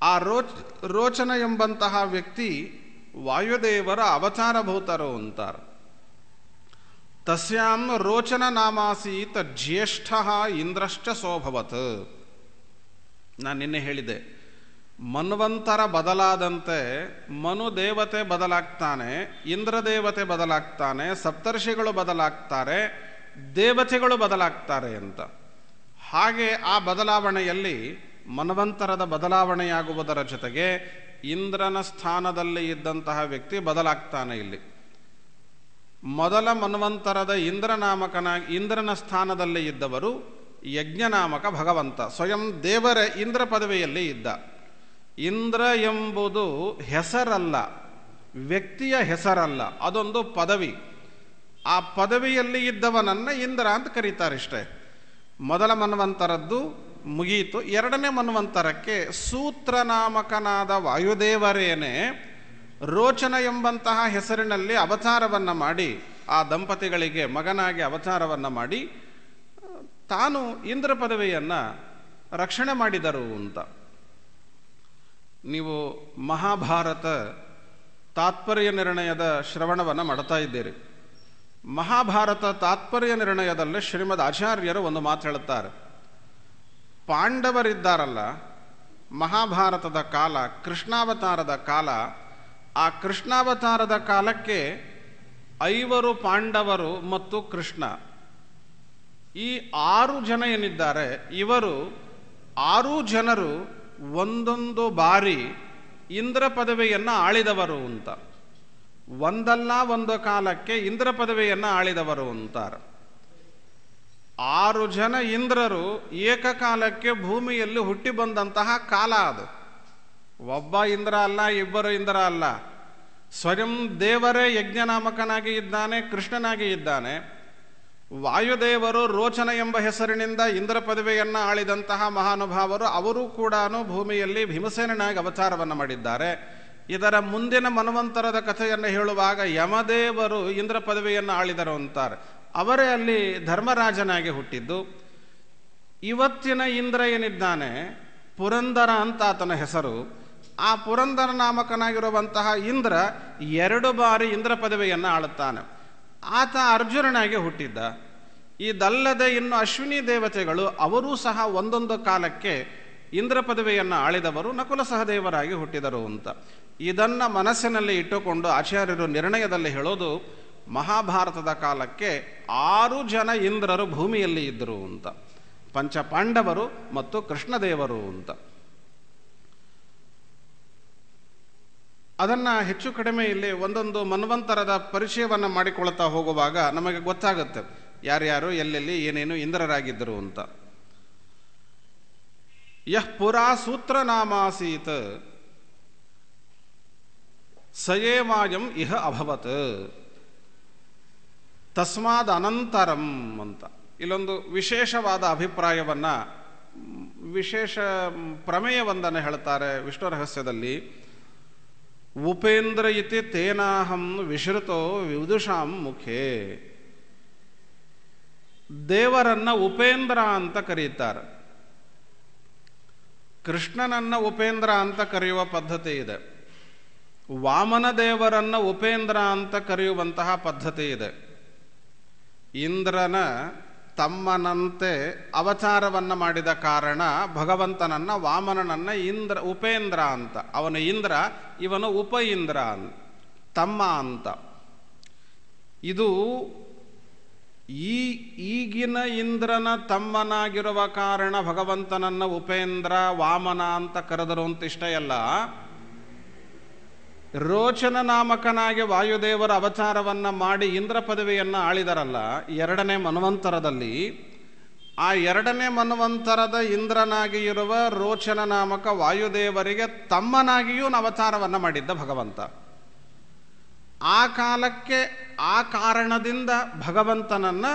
ಆ ರೋಚ ರೋಚನ ಎಂಬಂತಹ ವ್ಯಕ್ತಿ ವಾಯುದೇವರ ಅವತಾರಭೂತರು ಅಂತಾರೆ ತಸ್ಯಾಂ ರೋಚನ ನಾಮಾಸೀತ ಜ್ಯೇಷ್ಠ ಇಂದ್ರಶ್ಚ ಸೋಭವತ್ ನಾನು ನಿನ್ನೆ ಹೇಳಿದೆ ಮನ್ವಂತರ ಬದಲಾದಂತೆ ಮನು ದೇವತೆ ಬದಲಾಗ್ತಾನೆ ಇಂದ್ರದೇವತೆ ಬದಲಾಗ್ತಾನೆ ಸಪ್ತರ್ಷಿಗಳು ಬದಲಾಗ್ತಾರೆ ದೇವತೆಗಳು ಬದಲಾಗ್ತಾರೆ ಅಂತ ಹಾಗೆ ಆ ಬದಲಾವಣೆಯಲ್ಲಿ ಮನ್ವಂತರದ ಬದಲಾವಣೆಯಾಗುವುದರ ಜೊತೆಗೆ ಇಂದ್ರನ ಸ್ಥಾನದಲ್ಲಿ ಇದ್ದಂತಹ ವ್ಯಕ್ತಿ ಬದಲಾಗ್ತಾನೆ ಇಲ್ಲಿ ಮೊದಲ ಮನ್ವಂತರದ ಇಂದ್ರನಾಮಕನ ಇಂದ್ರನ ಸ್ಥಾನದಲ್ಲಿ ಇದ್ದವರು ಯಜ್ಞನಾಮಕ ಭಗವಂತ ಸ್ವಯಂ ದೇವರ ಇಂದ್ರ ಪದವಿಯಲ್ಲಿ ಇದ್ದ ಇಂದ್ರ ಎಂಬುದು ಹೆಸರಲ್ಲ ವ್ಯಕ್ತಿಯ ಹೆಸರಲ್ಲ ಅದೊಂದು ಪದವಿ ಆ ಪದವಿಯಲ್ಲಿ ಇದ್ದವನನ್ನು ಇಂದ್ರ ಅಂತ ಕರೀತಾರೆಷ್ಟೇ ಮೊದಲ ಮನ್ವಂತರದ್ದು ಮುಗಿಯಿತು ಎರಡನೇ ಮನ್ವಂತರಕ್ಕೆ ಸೂತ್ರನಾಮಕನಾದ ವಾಯುದೇವರೇನೆ ರೋಚನ ಎಂಬಂತಹ ಹೆಸರಿನಲ್ಲಿ ಅವತಾರವನ್ನು ಮಾಡಿ ಆ ದಂಪತಿಗಳಿಗೆ ಮಗನಾಗಿ ಅವತಾರವನ್ನು ಮಾಡಿ ತಾನು ಇಂದ್ರ ಪದವಿಯನ್ನು ರಕ್ಷಣೆ ಮಾಡಿದರು ಅಂತ ನೀವು ಮಹಾಭಾರತ ತಾತ್ಪರ್ಯ ನಿರ್ಣಯದ ಶ್ರವಣವನ್ನು ಮಾಡ್ತಾ ಇದ್ದೀರಿ ಮಹಾಭಾರತ ತಾತ್ಪರ್ಯ ನಿರ್ಣಯದಲ್ಲಿ ಶ್ರೀಮದ್ ಆಚಾರ್ಯರು ಒಂದು ಮಾತು ಹೇಳುತ್ತಾರೆ ಪಾಂಡವರಿದ್ದಾರಲ್ಲ ಮಹಾಭಾರತದ ಕಾಲ ಕೃಷ್ಣಾವತಾರದ ಕಾಲ ಆ ಕೃಷ್ಣಾವತಾರದ ಕಾಲಕ್ಕೆ ಐವರು ಪಾಂಡವರು ಮತ್ತು ಕೃಷ್ಣ ಈ ಆರು ಜನ ಏನಿದ್ದಾರೆ ಇವರು ಆರು ಜನರು ಒಂದೊಂದು ಬಾರಿ ಇಂದ್ರ ಪದವಿಯನ್ನು ಆಳಿದವರು ಅಂತ ಒಂದಲ್ಲ ಒಂದು ಕಾಲಕ್ಕೆ ಇಂದ್ರ ಪದವಿಯನ್ನು ಆಳಿದವರು ಅಂತಾರೆ ಆರು ಜನ ಇಂದ್ರರು ಏಕಕಾಲಕ್ಕೆ ಭೂಮಿಯಲ್ಲಿ ಹುಟ್ಟಿ ಬಂದಂತಹ ಕಾಲ ಅದು ಒಬ್ಬ ಇಂದ್ರ ಅಲ್ಲ ಇಬ್ಬರು ಇಂದ್ರ ಅಲ್ಲ ಸ್ವಯಂ ದೇವರೇ ಯಜ್ಞನಾಮಕನಾಗಿ ಇದ್ದಾನೆ ಕೃಷ್ಣನಾಗಿ ಇದ್ದಾನೆ ವಾಯುದೇವರು ರೋಚನ ಎಂಬ ಹೆಸರಿನಿಂದ ಇಂದ್ರ ಪದವಿಯನ್ನು ಆಳಿದಂತಹ ಮಹಾನುಭಾವರು ಅವರೂ ಕೂಡ ಭೂಮಿಯಲ್ಲಿ ಭೀಮಸೇನನಾಗಿ ಅವತಾರವನ್ನು ಮಾಡಿದ್ದಾರೆ ಇದರ ಮುಂದಿನ ಮನವಂತರದ ಕಥೆಯನ್ನು ಹೇಳುವಾಗ ಯಮದೇವರು ಇಂದ್ರ ಪದವಿಯನ್ನು ಆಳಿದರು ಅಂತಾರೆ ಅವರೇ ಅಲ್ಲಿ ಧರ್ಮರಾಜನಾಗಿ ಹುಟ್ಟಿದ್ದು ಇವತ್ತಿನ ಇಂದ್ರ ಏನಿದ್ದಾನೆ ಪುರಂದರ ಅಂತ ಆತನ ಹೆಸರು ಆ ಪುರಂದರ ನಾಮಕನಾಗಿರುವಂತಹ ಇಂದ್ರ ಎರಡು ಬಾರಿ ಇಂದ್ರ ಪದವಿಯನ್ನು ಆಳುತ್ತಾನೆ ಆತ ಅರ್ಜುನನಾಗಿ ಹುಟ್ಟಿದ್ದ ಇದಲ್ಲದೆ ಇನ್ನು ಅಶ್ವಿನಿ ದೇವತೆಗಳು ಅವರೂ ಸಹ ಒಂದೊಂದು ಕಾಲಕ್ಕೆ ಇಂದ್ರ ಪದವಿಯನ್ನು ಆಳಿದವರು ನಕುಲ ಸಹದೇವರಾಗಿ ಹುಟ್ಟಿದರು ಅಂತ ಇದನ್ನು ಮನಸ್ಸಿನಲ್ಲಿ ಇಟ್ಟುಕೊಂಡು ಆಚಾರ್ಯರು ನಿರ್ಣಯದಲ್ಲಿ ಹೇಳೋದು ಮಹಾಭಾರತದ ಕಾಲಕ್ಕೆ ಆರು ಜನ ಇಂದ್ರರು ಭೂಮಿಯಲ್ಲಿ ಇದ್ದರು ಅಂತ ಪಂಚಪಾಂಡವರು ಮತ್ತು ಕೃಷ್ಣದೇವರು ಅಂತ ಅದನ್ನು ಹೆಚ್ಚು ಕಡಿಮೆ ಇಲ್ಲಿ ಒಂದೊಂದು ಮನ್ವಂತರದ ಪರಿಚಯವನ್ನು ಮಾಡಿಕೊಳ್ತಾ ಹೋಗುವಾಗ ನಮಗೆ ಗೊತ್ತಾಗುತ್ತೆ ಯಾರ್ಯಾರು ಎಲ್ಲೆಲ್ಲಿ ಏನೇನು ಇಂದ್ರರಾಗಿದ್ದರು ಅಂತ ಯಹ್ ಪುರಾ ನಾಮಾಸೀತ್ ಸಯೇವಾಯಂ ಇಹ ಅಭವತ್ ತಸ್ಮಾದ ಅನಂತರಂ ಅಂತ ಇಲ್ಲೊಂದು ವಿಶೇಷವಾದ ಅಭಿಪ್ರಾಯವನ್ನು ವಿಶೇಷ ಪ್ರಮೇಯವೊಂದನ್ನು ಹೇಳ್ತಾರೆ ವಿಷ್ಣು ರಹಸ್ಯದಲ್ಲಿ ಉಪೇಂದ್ರ ಇತಿ ತೇನಾಹಂ ವಿಶ್ರತೋ ವಿದುಷಾಂ ಮುಖೇ ದೇವರನ್ನು ಉಪೇಂದ್ರ ಅಂತ ಕರೀತಾರೆ ಕೃಷ್ಣನನ್ನು ಉಪೇಂದ್ರ ಅಂತ ಕರೆಯುವ ಪದ್ಧತಿ ಇದೆ ವಾಮನ ದೇವರನ್ನು ಉಪೇಂದ್ರ ಅಂತ ಕರೆಯುವಂತಹ ಪದ್ಧತಿ ಇದೆ ಇಂದ್ರನ ತಮ್ಮನಂತೆ ಅವಚಾರವನ್ನು ಮಾಡಿದ ಕಾರಣ ಭಗವಂತನನ್ನ ವಾಮನನನ್ನ ಇಂದ್ರ ಉಪೇಂದ್ರ ಅಂತ ಅವನು ಇಂದ್ರ ಇವನು ಉಪ ಇಂದ್ರ ಅಂತ ತಮ್ಮ ಅಂತ ಇದು ಈ ಈಗಿನ ಇಂದ್ರನ ತಮ್ಮನಾಗಿರುವ ಕಾರಣ ಭಗವಂತನನ್ನು ಉಪೇಂದ್ರ ವಾಮನ ಅಂತ ಕರೆದರು ಅಂತ ಇಷ್ಟ ಎಲ್ಲ ರೋಚನ ನಾಮಕನಾಗಿ ವಾಯುದೇವರ ಅವತಾರವನ್ನು ಮಾಡಿ ಇಂದ್ರ ಪದವಿಯನ್ನು ಆಳಿದರಲ್ಲ ಎರಡನೇ ಮನ್ವಂತರದಲ್ಲಿ ಆ ಎರಡನೇ ಮನ್ವಂತರದ ಇಂದ್ರನಾಗಿ ಇರುವ ರೋಚನ ನಾಮಕ ವಾಯುದೇವರಿಗೆ ತಮ್ಮನಾಗಿಯೂ ಅವತಾರವನ್ನು ಮಾಡಿದ್ದ ಭಗವಂತ ಆ ಕಾಲಕ್ಕೆ ಆ ಕಾರಣದಿಂದ ಭಗವಂತನನ್ನು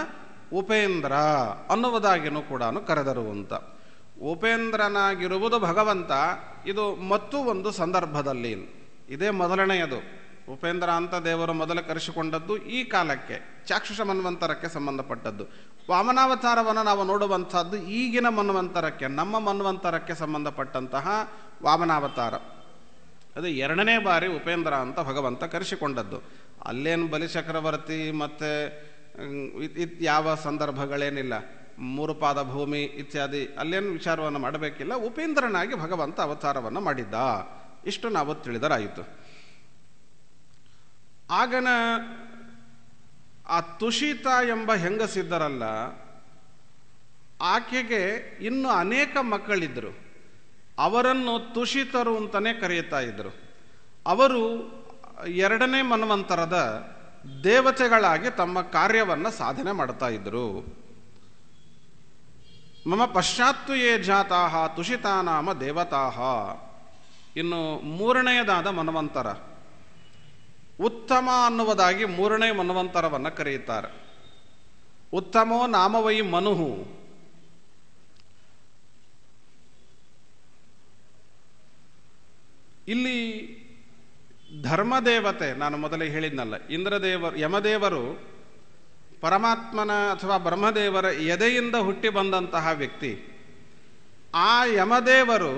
ಉಪೇಂದ್ರ ಅನ್ನುವುದಾಗಿಯೂ ಕೂಡ ಕರೆದರು ಅಂತ ಉಪೇಂದ್ರನಾಗಿರುವುದು ಭಗವಂತ ಇದು ಮತ್ತೂ ಒಂದು ಸಂದರ್ಭದಲ್ಲಿ ಇದೇ ಮೊದಲನೆಯದು ಉಪೇಂದ್ರ ಅಂತ ದೇವರು ಮೊದಲು ಕರೆಸಿಕೊಂಡದ್ದು ಈ ಕಾಲಕ್ಕೆ ಚಾಕ್ಷುಷ ಮನ್ವಂತರಕ್ಕೆ ಸಂಬಂಧಪಟ್ಟದ್ದು ವಾಮನಾವತಾರವನ್ನು ನಾವು ನೋಡುವಂಥದ್ದು ಈಗಿನ ಮನ್ವಂತರಕ್ಕೆ ನಮ್ಮ ಮನ್ವಂತರಕ್ಕೆ ಸಂಬಂಧಪಟ್ಟಂತಹ ವಾಮನಾವತಾರ ಅದು ಎರಡನೇ ಬಾರಿ ಉಪೇಂದ್ರ ಅಂತ ಭಗವಂತ ಕರೆಸಿಕೊಂಡದ್ದು ಅಲ್ಲೇನು ಬಲಿಚಕ್ರವರ್ತಿ ಮತ್ತು ಯಾವ ಸಂದರ್ಭಗಳೇನಿಲ್ಲ ಮೂರು ಪಾದ ಭೂಮಿ ಇತ್ಯಾದಿ ಅಲ್ಲೇನು ವಿಚಾರವನ್ನು ಮಾಡಬೇಕಿಲ್ಲ ಉಪೇಂದ್ರನಾಗಿ ಭಗವಂತ ಅವತಾರವನ್ನು ಮಾಡಿದ್ದ ಇಷ್ಟು ನಾವು ತಿಳಿದರಾಯಿತು ಆಗನ ಆ ತುಷಿತ ಎಂಬ ಹೆಂಗಸಿದ್ದರಲ್ಲ ಆಕೆಗೆ ಇನ್ನು ಅನೇಕ ಮಕ್ಕಳಿದ್ದರು ಅವರನ್ನು ತುಷಿತರು ಅಂತಲೇ ಕರೆಯುತ್ತಾ ಇದ್ದರು ಅವರು ಎರಡನೇ ಮನ್ವಂತರದ ದೇವತೆಗಳಾಗಿ ತಮ್ಮ ಕಾರ್ಯವನ್ನು ಸಾಧನೆ ಮಾಡ್ತಾ ಇದ್ದರು ಮಮ ಪಶ್ಚಾತ್ತು ಯೇ ಜಾತಾ ತುಷಿತಾ ನಾಮ ದೇವತಾ ಇನ್ನು ಮೂರನೆಯದಾದ ಮನ್ವಂತರ ಉತ್ತಮ ಅನ್ನುವುದಾಗಿ ಮೂರನೇ ಮನ್ವಂತರವನ್ನು ಕರೆಯುತ್ತಾರೆ ಉತ್ತಮೋ ನಾಮವೈ ಮನುಹು ಇಲ್ಲಿ ಧರ್ಮದೇವತೆ ನಾನು ಮೊದಲೇ ಹೇಳಿದ್ನಲ್ಲ ಇಂದ್ರದೇವ ಯಮದೇವರು ಪರಮಾತ್ಮನ ಅಥವಾ ಬ್ರಹ್ಮದೇವರ ಎದೆಯಿಂದ ಹುಟ್ಟಿ ಬಂದಂತಹ ವ್ಯಕ್ತಿ ಆ ಯಮದೇವರು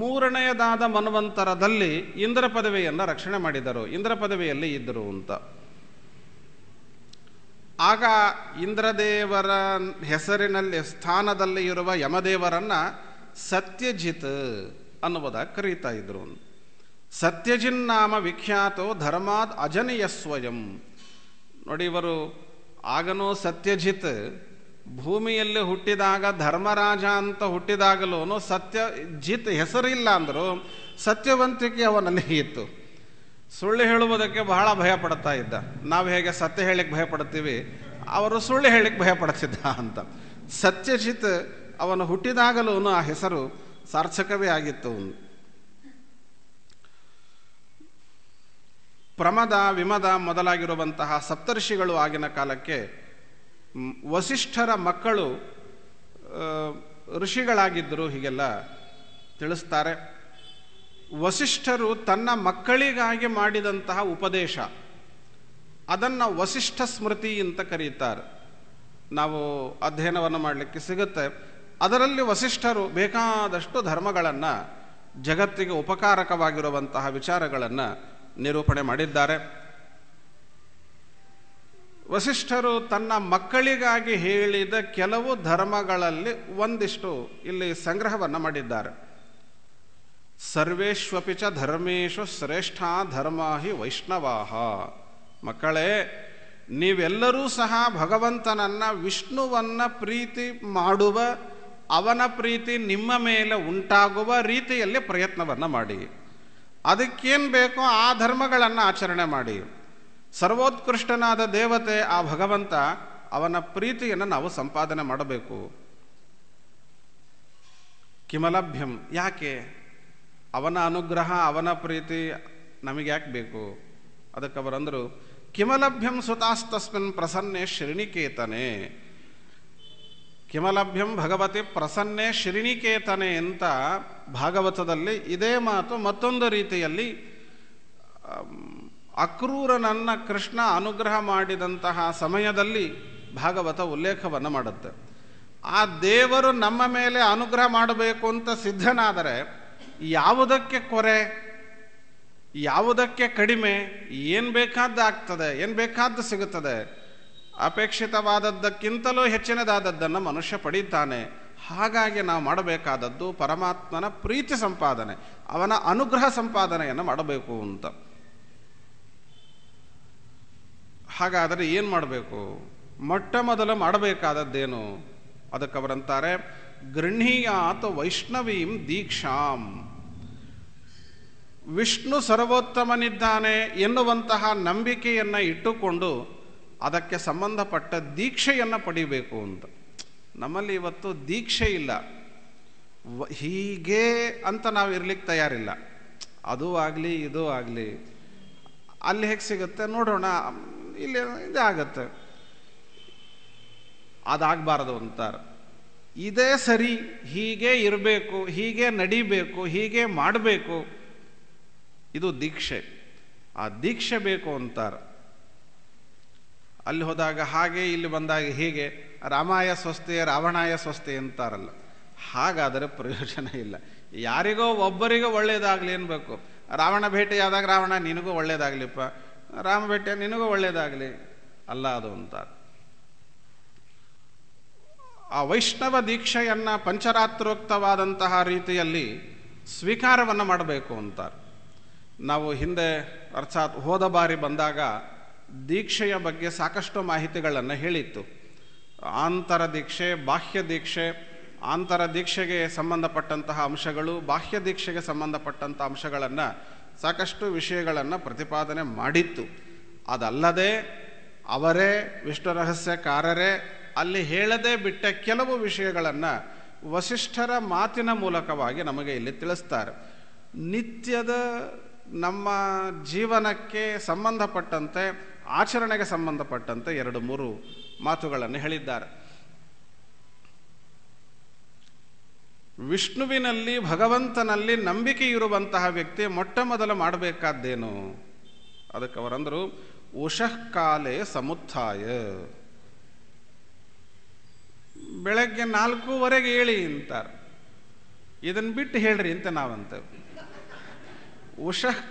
ಮೂರನೆಯದಾದ ಮನ್ವಂತರದಲ್ಲಿ ಇಂದ್ರ ಪದವಿಯನ್ನು ರಕ್ಷಣೆ ಮಾಡಿದರು ಇಂದ್ರ ಪದವಿಯಲ್ಲಿ ಇದ್ದರು ಅಂತ ಆಗ ಇಂದ್ರದೇವರ ಹೆಸರಿನಲ್ಲಿ ಸ್ಥಾನದಲ್ಲಿ ಇರುವ ಯಮದೇವರನ್ನು ಸತ್ಯಜಿತ್ ಅನ್ನುವುದಾಗಿ ಕರೀತಾ ಇದ್ರು ಸತ್ಯಜಿನ್ ನಾಮ ವಿಖ್ಯಾತೋ ಧರ್ಮಾದ್ ಅಜನಿಯ ಸ್ವಯಂ ನೋಡಿ ಇವರು ಆಗನೋ ಸತ್ಯಜಿತ್ ಭೂಮಿಯಲ್ಲಿ ಹುಟ್ಟಿದಾಗ ಧರ್ಮರಾಜ ಅಂತ ಹುಟ್ಟಿದಾಗಲೂ ಸತ್ಯ ಜಿತ್ ಹೆಸರಿಲ್ಲ ಅಂದರೂ ಸತ್ಯವಂತಿಕೆ ಅವನಲ್ಲಿ ಇತ್ತು ಸುಳ್ಳು ಹೇಳುವುದಕ್ಕೆ ಬಹಳ ಭಯ ಪಡ್ತಾ ಇದ್ದ ನಾವು ಹೇಗೆ ಸತ್ಯ ಹೇಳಿಕ್ಕೆ ಪಡ್ತೀವಿ ಅವರು ಸುಳ್ಳು ಭಯ ಪಡ್ತಿದ್ದ ಅಂತ ಸತ್ಯಜಿತ್ ಅವನು ಹುಟ್ಟಿದಾಗಲೂ ಆ ಹೆಸರು ಸಾರ್ಥಕವೇ ಆಗಿತ್ತು ಪ್ರಮದ ವಿಮದ ಮೊದಲಾಗಿರುವಂತಹ ಸಪ್ತರ್ಷಿಗಳು ಆಗಿನ ಕಾಲಕ್ಕೆ ವಸಿಷ್ಠರ ಮಕ್ಕಳು ಋಷಿಗಳಾಗಿದ್ದರು ಹೀಗೆಲ್ಲ ತಿಳಿಸ್ತಾರೆ ವಸಿಷ್ಠರು ತನ್ನ ಮಕ್ಕಳಿಗಾಗಿ ಮಾಡಿದಂತಹ ಉಪದೇಶ ಅದನ್ನು ವಸಿಷ್ಠ ಸ್ಮೃತಿ ಅಂತ ಕರೀತಾರೆ ನಾವು ಅಧ್ಯಯನವನ್ನು ಮಾಡಲಿಕ್ಕೆ ಸಿಗುತ್ತೆ ಅದರಲ್ಲಿ ವಸಿಷ್ಠರು ಬೇಕಾದಷ್ಟು ಧರ್ಮಗಳನ್ನು ಜಗತ್ತಿಗೆ ಉಪಕಾರಕವಾಗಿರುವಂತಹ ವಿಚಾರಗಳನ್ನು ನಿರೂಪಣೆ ಮಾಡಿದ್ದಾರೆ ವಸಿಷ್ಠರು ತನ್ನ ಮಕ್ಕಳಿಗಾಗಿ ಹೇಳಿದ ಕೆಲವು ಧರ್ಮಗಳಲ್ಲಿ ಒಂದಿಷ್ಟು ಇಲ್ಲಿ ಸಂಗ್ರಹವನ್ನು ಮಾಡಿದ್ದಾರೆ ಸರ್ವೇಶ್ವಪಿಚ ಧರ್ಮೇಶು ಶ್ರೇಷ್ಠ ಧರ್ಮ ಹಿ ವೈಷ್ಣವಾಹ ಮಕ್ಕಳೇ ನೀವೆಲ್ಲರೂ ಸಹ ಭಗವಂತನನ್ನು ವಿಷ್ಣುವನ್ನು ಪ್ರೀತಿ ಮಾಡುವ ಅವನ ಪ್ರೀತಿ ನಿಮ್ಮ ಮೇಲೆ ಉಂಟಾಗುವ ರೀತಿಯಲ್ಲಿ ಪ್ರಯತ್ನವನ್ನು ಮಾಡಿ ಅದಕ್ಕೇನು ಬೇಕೋ ಆ ಧರ್ಮಗಳನ್ನು ಆಚರಣೆ ಮಾಡಿ ಸರ್ವೋತ್ಕೃಷ್ಟನಾದ ದೇವತೆ ಆ ಭಗವಂತ ಅವನ ಪ್ರೀತಿಯನ್ನು ನಾವು ಸಂಪಾದನೆ ಮಾಡಬೇಕು ಕಿಮಲಭ್ಯಂ ಯಾಕೆ ಅವನ ಅನುಗ್ರಹ ಅವನ ಪ್ರೀತಿ ನಮಗೆ ಯಾಕೆ ಬೇಕು ಅದಕ್ಕೆ ಅವರಂದರು ಕಿಮಲಭ್ಯಂ ಸುತಾಸ್ತಸ್ಮಿನ್ ಪ್ರಸನ್ನೆ ಶ್ರೀನಿಕೇತನೆ ಕಿಮಲಭ್ಯಂ ಭಗವತಿ ಪ್ರಸನ್ನೆ ಶ್ರೀನಿಕೇತನೆ ಅಂತ ಭಾಗವತದಲ್ಲಿ ಇದೇ ಮಾತು ಮತ್ತೊಂದು ರೀತಿಯಲ್ಲಿ ಅಕ್ರೂರನನ್ನ ಕೃಷ್ಣ ಅನುಗ್ರಹ ಮಾಡಿದಂತಹ ಸಮಯದಲ್ಲಿ ಭಾಗವತ ಉಲ್ಲೇಖವನ್ನು ಮಾಡುತ್ತೆ ಆ ದೇವರು ನಮ್ಮ ಮೇಲೆ ಅನುಗ್ರಹ ಮಾಡಬೇಕು ಅಂತ ಸಿದ್ಧನಾದರೆ ಯಾವುದಕ್ಕೆ ಕೊರೆ ಯಾವುದಕ್ಕೆ ಕಡಿಮೆ ಏನು ಬೇಕಾದ್ದು ಆಗ್ತದೆ ಏನು ಬೇಕಾದ್ದು ಸಿಗುತ್ತದೆ ಅಪೇಕ್ಷಿತವಾದದ್ದಕ್ಕಿಂತಲೂ ಹೆಚ್ಚಿನದಾದದ್ದನ್ನು ಮನುಷ್ಯ ಪಡೀತಾನೆ ಹಾಗಾಗಿ ನಾವು ಮಾಡಬೇಕಾದದ್ದು ಪರಮಾತ್ಮನ ಪ್ರೀತಿ ಸಂಪಾದನೆ ಅವನ ಅನುಗ್ರಹ ಸಂಪಾದನೆಯನ್ನು ಮಾಡಬೇಕು ಅಂತ ಹಾಗಾದರೆ ಏನು ಮಾಡಬೇಕು ಮೊಟ್ಟ ಮೊದಲು ಮಾಡಬೇಕಾದದ್ದೇನು ಅದಕ್ಕೆ ಅವರಂತಾರೆ ಗೃಹೀಯಾತ್ ವೈಷ್ಣವೀಂ ದೀಕ್ಷಾಂ ವಿಷ್ಣು ಸರ್ವೋತ್ತಮನಿದ್ದಾನೆ ಎನ್ನುವಂತಹ ನಂಬಿಕೆಯನ್ನು ಇಟ್ಟುಕೊಂಡು ಅದಕ್ಕೆ ಸಂಬಂಧಪಟ್ಟ ದೀಕ್ಷೆಯನ್ನು ಪಡಿಬೇಕು ಅಂತ ನಮ್ಮಲ್ಲಿ ಇವತ್ತು ದೀಕ್ಷೆ ಇಲ್ಲ ಹೀಗೆ ಅಂತ ನಾವು ಇರ್ಲಿಕ್ಕೆ ತಯಾರಿಲ್ಲ ಅದು ಆಗಲಿ ಇದು ಆಗಲಿ ಅಲ್ಲಿ ಹೇಗೆ ಸಿಗುತ್ತೆ ನೋಡೋಣ ಇಲ್ಲಿ ಇದಾಗತ್ತೆ ಅದಾಗಬಾರದು ಅಂತಾರೆ ಇದೇ ಸರಿ ಹೀಗೆ ಇರಬೇಕು ಹೀಗೆ ನಡಿಬೇಕು ಹೀಗೆ ಮಾಡಬೇಕು ಇದು ದೀಕ್ಷೆ ಆ ದೀಕ್ಷೆ ಬೇಕು ಅಂತಾರೆ ಅಲ್ಲಿ ಹೋದಾಗ ಹಾಗೆ ಇಲ್ಲಿ ಬಂದಾಗ ಹೀಗೆ ರಾಮಾಯ ಸ್ವಸ್ಥೆ ರಾವಣಾಯ ಸ್ವಸ್ಥೆ ಅಂತಾರಲ್ಲ ಹಾಗಾದರೆ ಪ್ರಯೋಜನ ಇಲ್ಲ ಯಾರಿಗೋ ಒಬ್ಬರಿಗೋ ಒಳ್ಳೆಯದಾಗಲಿ ಅನ್ಬೇಕು ರಾವಣ ಭೇಟಿಯಾದಾಗ ರಾವಣ ನಿನಗೂ ಒಳ್ಳೆಯದಾಗಲಿಪ್ಪ ರಾಮ ಭೇಟಿಯ ನಿನಗೂ ಒಳ್ಳೆಯದಾಗಲಿ ಅಲ್ಲ ಅದು ಅಂತ ಆ ವೈಷ್ಣವ ದೀಕ್ಷೆಯನ್ನು ಪಂಚರಾತ್ರೋಕ್ತವಾದಂತಹ ರೀತಿಯಲ್ಲಿ ಸ್ವೀಕಾರವನ್ನು ಮಾಡಬೇಕು ಅಂತಾರೆ ನಾವು ಹಿಂದೆ ಅರ್ಥಾತ್ ಹೋದ ಬಾರಿ ಬಂದಾಗ ದೀಕ್ಷೆಯ ಬಗ್ಗೆ ಸಾಕಷ್ಟು ಮಾಹಿತಿಗಳನ್ನು ಹೇಳಿತ್ತು ಆಂತರ ದೀಕ್ಷೆ ಬಾಹ್ಯ ದೀಕ್ಷೆ ಆಂತರ ದೀಕ್ಷೆಗೆ ಸಂಬಂಧಪಟ್ಟಂತಹ ಅಂಶಗಳು ಬಾಹ್ಯ ದೀಕ್ಷೆಗೆ ಸಂಬಂಧಪಟ್ಟಂಥ ಅಂಶಗಳನ್ನು ಸಾಕಷ್ಟು ವಿಷಯಗಳನ್ನು ಪ್ರತಿಪಾದನೆ ಮಾಡಿತ್ತು ಅದಲ್ಲದೆ ಅವರೇ ವಿಷ್ಣು ರಹಸ್ಯಕಾರರೇ ಅಲ್ಲಿ ಹೇಳದೆ ಬಿಟ್ಟ ಕೆಲವು ವಿಷಯಗಳನ್ನು ವಸಿಷ್ಠರ ಮಾತಿನ ಮೂಲಕವಾಗಿ ನಮಗೆ ಇಲ್ಲಿ ತಿಳಿಸ್ತಾರೆ ನಿತ್ಯದ ನಮ್ಮ ಜೀವನಕ್ಕೆ ಸಂಬಂಧಪಟ್ಟಂತೆ ಆಚರಣೆಗೆ ಸಂಬಂಧಪಟ್ಟಂತೆ ಎರಡು ಮೂರು ಮಾತುಗಳನ್ನು ಹೇಳಿದ್ದಾರೆ ವಿಷ್ಣುವಿನಲ್ಲಿ ಭಗವಂತನಲ್ಲಿ ನಂಬಿಕೆ ಇರುವಂತಹ ವ್ಯಕ್ತಿ ಮೊಟ್ಟ ಮೊದಲು ಮಾಡಬೇಕಾದ್ದೇನು ಅದಕ್ಕೆ ಅವರಂದರು ಕಾಲೇ ಸಮುತ್ಥಾಯ ಬೆಳಗ್ಗೆ ನಾಲ್ಕೂವರೆಗೆ ಹೇಳಿ ಅಂತಾರೆ ಇದನ್ನು ಬಿಟ್ಟು ಹೇಳ್ರಿ ಅಂತ ನಾವಂತ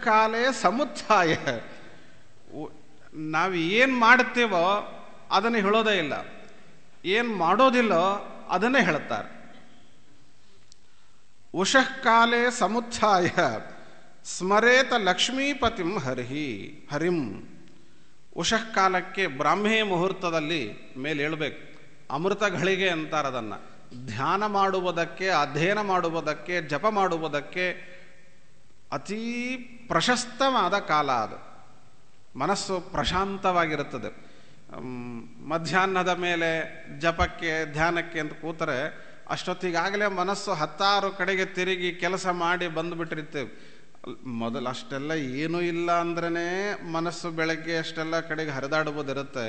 ಕಾಲೇ ಸಮುತ್ಥಾಯ ನಾವು ಏನು ಮಾಡ್ತೀವೋ ಅದನ್ನು ಹೇಳೋದೇ ಇಲ್ಲ ಏನು ಮಾಡೋದಿಲ್ಲೋ ಅದನ್ನೇ ಹೇಳ್ತಾರೆ ಉಷಃಕಾಲೇ ಸಮುತ್ಥಾಯ ಸ್ಮರೇತ ಲಕ್ಷ್ಮೀಪತಿಂ ಹರಿಹಿ ಹರಿಂ ಉಷಃಕಾಲಕ್ಕೆ ಬ್ರಾಹ್ಮಿ ಮುಹೂರ್ತದಲ್ಲಿ ಮೇಲೆ ಹೇಳಬೇಕು ಅಮೃತ ಘಳಿಗೆ ಅಂತಾರದನ್ನು ಧ್ಯಾನ ಮಾಡುವುದಕ್ಕೆ ಅಧ್ಯಯನ ಮಾಡುವುದಕ್ಕೆ ಜಪ ಮಾಡುವುದಕ್ಕೆ ಅತೀ ಪ್ರಶಸ್ತವಾದ ಕಾಲ ಅದು ಮನಸ್ಸು ಪ್ರಶಾಂತವಾಗಿರುತ್ತದೆ ಮಧ್ಯಾಹ್ನದ ಮೇಲೆ ಜಪಕ್ಕೆ ಧ್ಯಾನಕ್ಕೆ ಅಂತ ಕೂತರೆ ಅಷ್ಟೊತ್ತಿಗಾಗಲೇ ಮನಸ್ಸು ಹತ್ತಾರು ಕಡೆಗೆ ತಿರುಗಿ ಕೆಲಸ ಮಾಡಿ ಬಂದುಬಿಟ್ಟಿರ್ತೇವೆ ಮೊದಲು ಅಷ್ಟೆಲ್ಲ ಏನೂ ಇಲ್ಲ ಅಂದ್ರೇ ಮನಸ್ಸು ಬೆಳಗ್ಗೆ ಅಷ್ಟೆಲ್ಲ ಕಡೆಗೆ ಹರಿದಾಡುವುದಿರುತ್ತೆ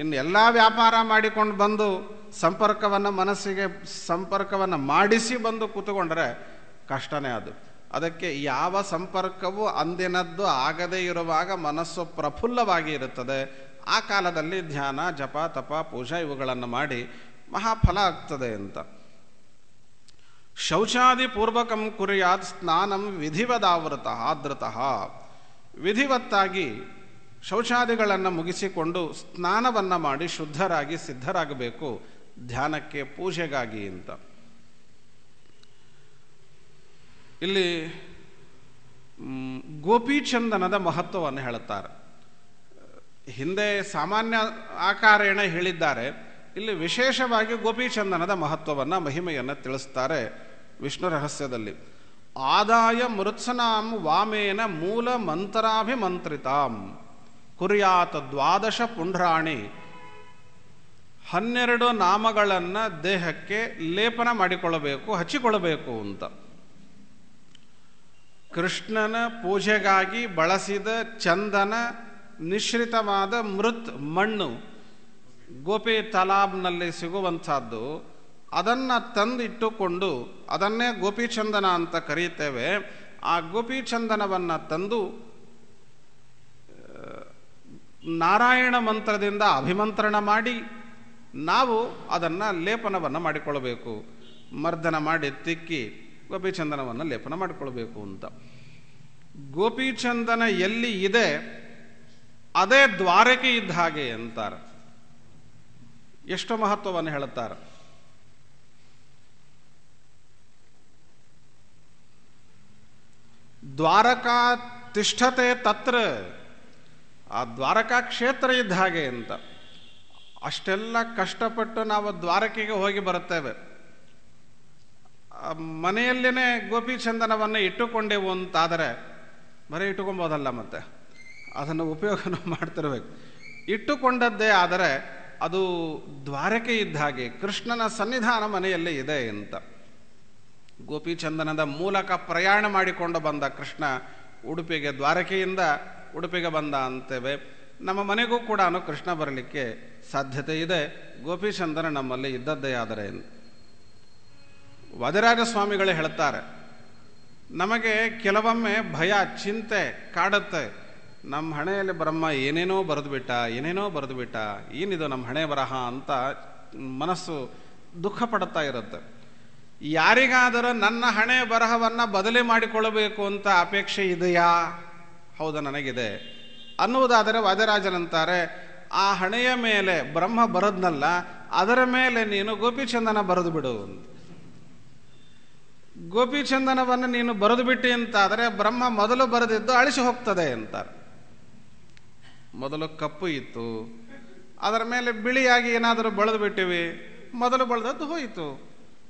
ಇನ್ನು ಎಲ್ಲ ವ್ಯಾಪಾರ ಮಾಡಿಕೊಂಡು ಬಂದು ಸಂಪರ್ಕವನ್ನು ಮನಸ್ಸಿಗೆ ಸಂಪರ್ಕವನ್ನು ಮಾಡಿಸಿ ಬಂದು ಕೂತ್ಕೊಂಡ್ರೆ ಕಷ್ಟನೇ ಅದು ಅದಕ್ಕೆ ಯಾವ ಸಂಪರ್ಕವೂ ಅಂದಿನದ್ದು ಆಗದೇ ಇರುವಾಗ ಮನಸ್ಸು ಪ್ರಫುಲ್ಲವಾಗಿ ಇರುತ್ತದೆ ಆ ಕಾಲದಲ್ಲಿ ಧ್ಯಾನ ಜಪ ತಪ ಪೂಜಾ ಇವುಗಳನ್ನು ಮಾಡಿ ಮಹಾಫಲ ಆಗ್ತದೆ ಅಂತ ಶೌಚಾದಿ ಪೂರ್ವಕಂ ಕುರಿಯಾದ ಸ್ನಾನಂ ವಿಧಿವದಾವೃತ ಆದೃತಃ ವಿಧಿವತ್ತಾಗಿ ಶೌಚಾದಿಗಳನ್ನು ಮುಗಿಸಿಕೊಂಡು ಸ್ನಾನವನ್ನು ಮಾಡಿ ಶುದ್ಧರಾಗಿ ಸಿದ್ಧರಾಗಬೇಕು ಧ್ಯಾನಕ್ಕೆ ಪೂಜೆಗಾಗಿ ಅಂತ ಇಲ್ಲಿ ಗೋಪೀಚಂದನದ ಮಹತ್ವವನ್ನು ಹೇಳುತ್ತಾರೆ ಹಿಂದೆ ಸಾಮಾನ್ಯ ಆಕಾರೇಣ ಹೇಳಿದ್ದಾರೆ ಇಲ್ಲಿ ವಿಶೇಷವಾಗಿ ಗೋಪೀಚಂದನದ ಮಹತ್ವವನ್ನು ಮಹಿಮೆಯನ್ನು ತಿಳಿಸ್ತಾರೆ ವಿಷ್ಣು ರಹಸ್ಯದಲ್ಲಿ ಆದಾಯ ಮೃತ್ಸನಾಂ ವಾಮೇನ ಮೂಲ ಮಂತ್ರಾಭಿಮಂತ್ರಿತಾಂ ಕುರಿಯಾತ ದ್ವಾದಶ ಪುಂಡ್ರಾಣಿ ಹನ್ನೆರಡು ನಾಮಗಳನ್ನು ದೇಹಕ್ಕೆ ಲೇಪನ ಮಾಡಿಕೊಳ್ಳಬೇಕು ಹಚ್ಚಿಕೊಳ್ಳಬೇಕು ಅಂತ ಕೃಷ್ಣನ ಪೂಜೆಗಾಗಿ ಬಳಸಿದ ಚಂದನ ಮಿಶ್ರಿತವಾದ ಮೃತ್ ಮಣ್ಣು ಗೋಪಿ ತಲಾಬ್ನಲ್ಲಿ ಸಿಗುವಂಥದ್ದು ಅದನ್ನು ತಂದಿಟ್ಟುಕೊಂಡು ಅದನ್ನೇ ಗೋಪಿಚಂದನ ಅಂತ ಕರೆಯುತ್ತೇವೆ ಆ ಗೋಪಿಚಂದನವನ್ನು ತಂದು ನಾರಾಯಣ ಮಂತ್ರದಿಂದ ಅಭಿಮಂತ್ರಣ ಮಾಡಿ ನಾವು ಅದನ್ನು ಲೇಪನವನ್ನು ಮಾಡಿಕೊಳ್ಳಬೇಕು ಮರ್ದನ ಮಾಡಿ ತಿಕ್ಕಿ ಗೋಪಿಚಂದನವನ್ನು ಲೇಪನ ಮಾಡಿಕೊಳ್ಬೇಕು ಅಂತ ಗೋಪಿಚಂದನ ಎಲ್ಲಿ ಇದೆ ಅದೇ ದ್ವಾರಕೆ ಇದ್ದ ಹಾಗೆ ಅಂತಾರೆ ಎಷ್ಟು ಮಹತ್ವವನ್ನು ಹೇಳುತ್ತಾರೆ ದ್ವಾರಕಾ ತಿಷ್ಠತೆ ತತ್ರ ಆ ದ್ವಾರಕಾ ಕ್ಷೇತ್ರ ಇದ್ದ ಹಾಗೆ ಅಂತ ಅಷ್ಟೆಲ್ಲ ಕಷ್ಟಪಟ್ಟು ನಾವು ದ್ವಾರಕೆಗೆ ಹೋಗಿ ಬರುತ್ತೇವೆ ಮನೆಯಲ್ಲೇ ಗೋಪಿಚಂದನವನ್ನು ಇಟ್ಟುಕೊಂಡೆವು ಅಂತಾದರೆ ಬರೀ ಇಟ್ಟುಕೊಬೋದಲ್ಲ ಮತ್ತೆ ಅದನ್ನು ಉಪಯೋಗನ ಮಾಡ್ತಿರ್ಬೇಕು ಇಟ್ಟುಕೊಂಡದ್ದೇ ಆದರೆ ಅದು ದ್ವಾರಕೆ ಇದ್ದ ಹಾಗೆ ಕೃಷ್ಣನ ಸನ್ನಿಧಾನ ಮನೆಯಲ್ಲೇ ಇದೆ ಅಂತ ಗೋಪಿಚಂದನದ ಮೂಲಕ ಪ್ರಯಾಣ ಮಾಡಿಕೊಂಡು ಬಂದ ಕೃಷ್ಣ ಉಡುಪಿಗೆ ದ್ವಾರಕೆಯಿಂದ ಉಡುಪಿಗೆ ಬಂದ ಅಂತೇವೆ ನಮ್ಮ ಮನೆಗೂ ಕೂಡ ಕೃಷ್ಣ ಬರಲಿಕ್ಕೆ ಸಾಧ್ಯತೆ ಇದೆ ಗೋಪಿಚಂದನ ನಮ್ಮಲ್ಲಿ ಇದ್ದದ್ದೇ ಆದರೆ ವದರಾಜ ಸ್ವಾಮಿಗಳು ಹೇಳ್ತಾರೆ ನಮಗೆ ಕೆಲವೊಮ್ಮೆ ಭಯ ಚಿಂತೆ ಕಾಡುತ್ತೆ ನಮ್ಮ ಹಣೆಯಲ್ಲಿ ಬ್ರಹ್ಮ ಏನೇನೋ ಬರೆದು ಬಿಟ್ಟ ಏನೇನೋ ಬರೆದು ಬಿಟ್ಟ ಏನಿದು ನಮ್ಮ ಹಣೆ ಬರಹ ಅಂತ ಮನಸ್ಸು ದುಃಖ ಪಡುತ್ತಾ ಇರುತ್ತೆ ಯಾರಿಗಾದರೂ ನನ್ನ ಹಣೆ ಬರಹವನ್ನು ಬದಲಿ ಮಾಡಿಕೊಳ್ಳಬೇಕು ಅಂತ ಅಪೇಕ್ಷೆ ಇದೆಯಾ ಹೌದು ನನಗಿದೆ ಅನ್ನುವುದಾದರೆ ವಾದರಾಜನಂತಾರೆ ಆ ಹಣೆಯ ಮೇಲೆ ಬ್ರಹ್ಮ ಬರೋದ್ನಲ್ಲ ಅದರ ಮೇಲೆ ನೀನು ಗೋಪಿಚಂದನ ಬರೆದು ಬಿಡು ಗೋಪಿಚಂದನವನ್ನು ನೀನು ಬರೆದು ಬಿಟ್ಟಿ ಅಂತಾದರೆ ಬ್ರಹ್ಮ ಮೊದಲು ಬರೆದಿದ್ದು ಅಳಿಸಿ ಹೋಗ್ತದೆ ಅಂತಾರೆ ಮೊದಲು ಕಪ್ಪು ಇತ್ತು ಅದರ ಮೇಲೆ ಬಿಳಿಯಾಗಿ ಏನಾದರೂ ಬೆಳೆದು ಬಿಟ್ಟಿವಿ ಮೊದಲು ಬೆಳೆದದ್ದು ಹೋಯಿತು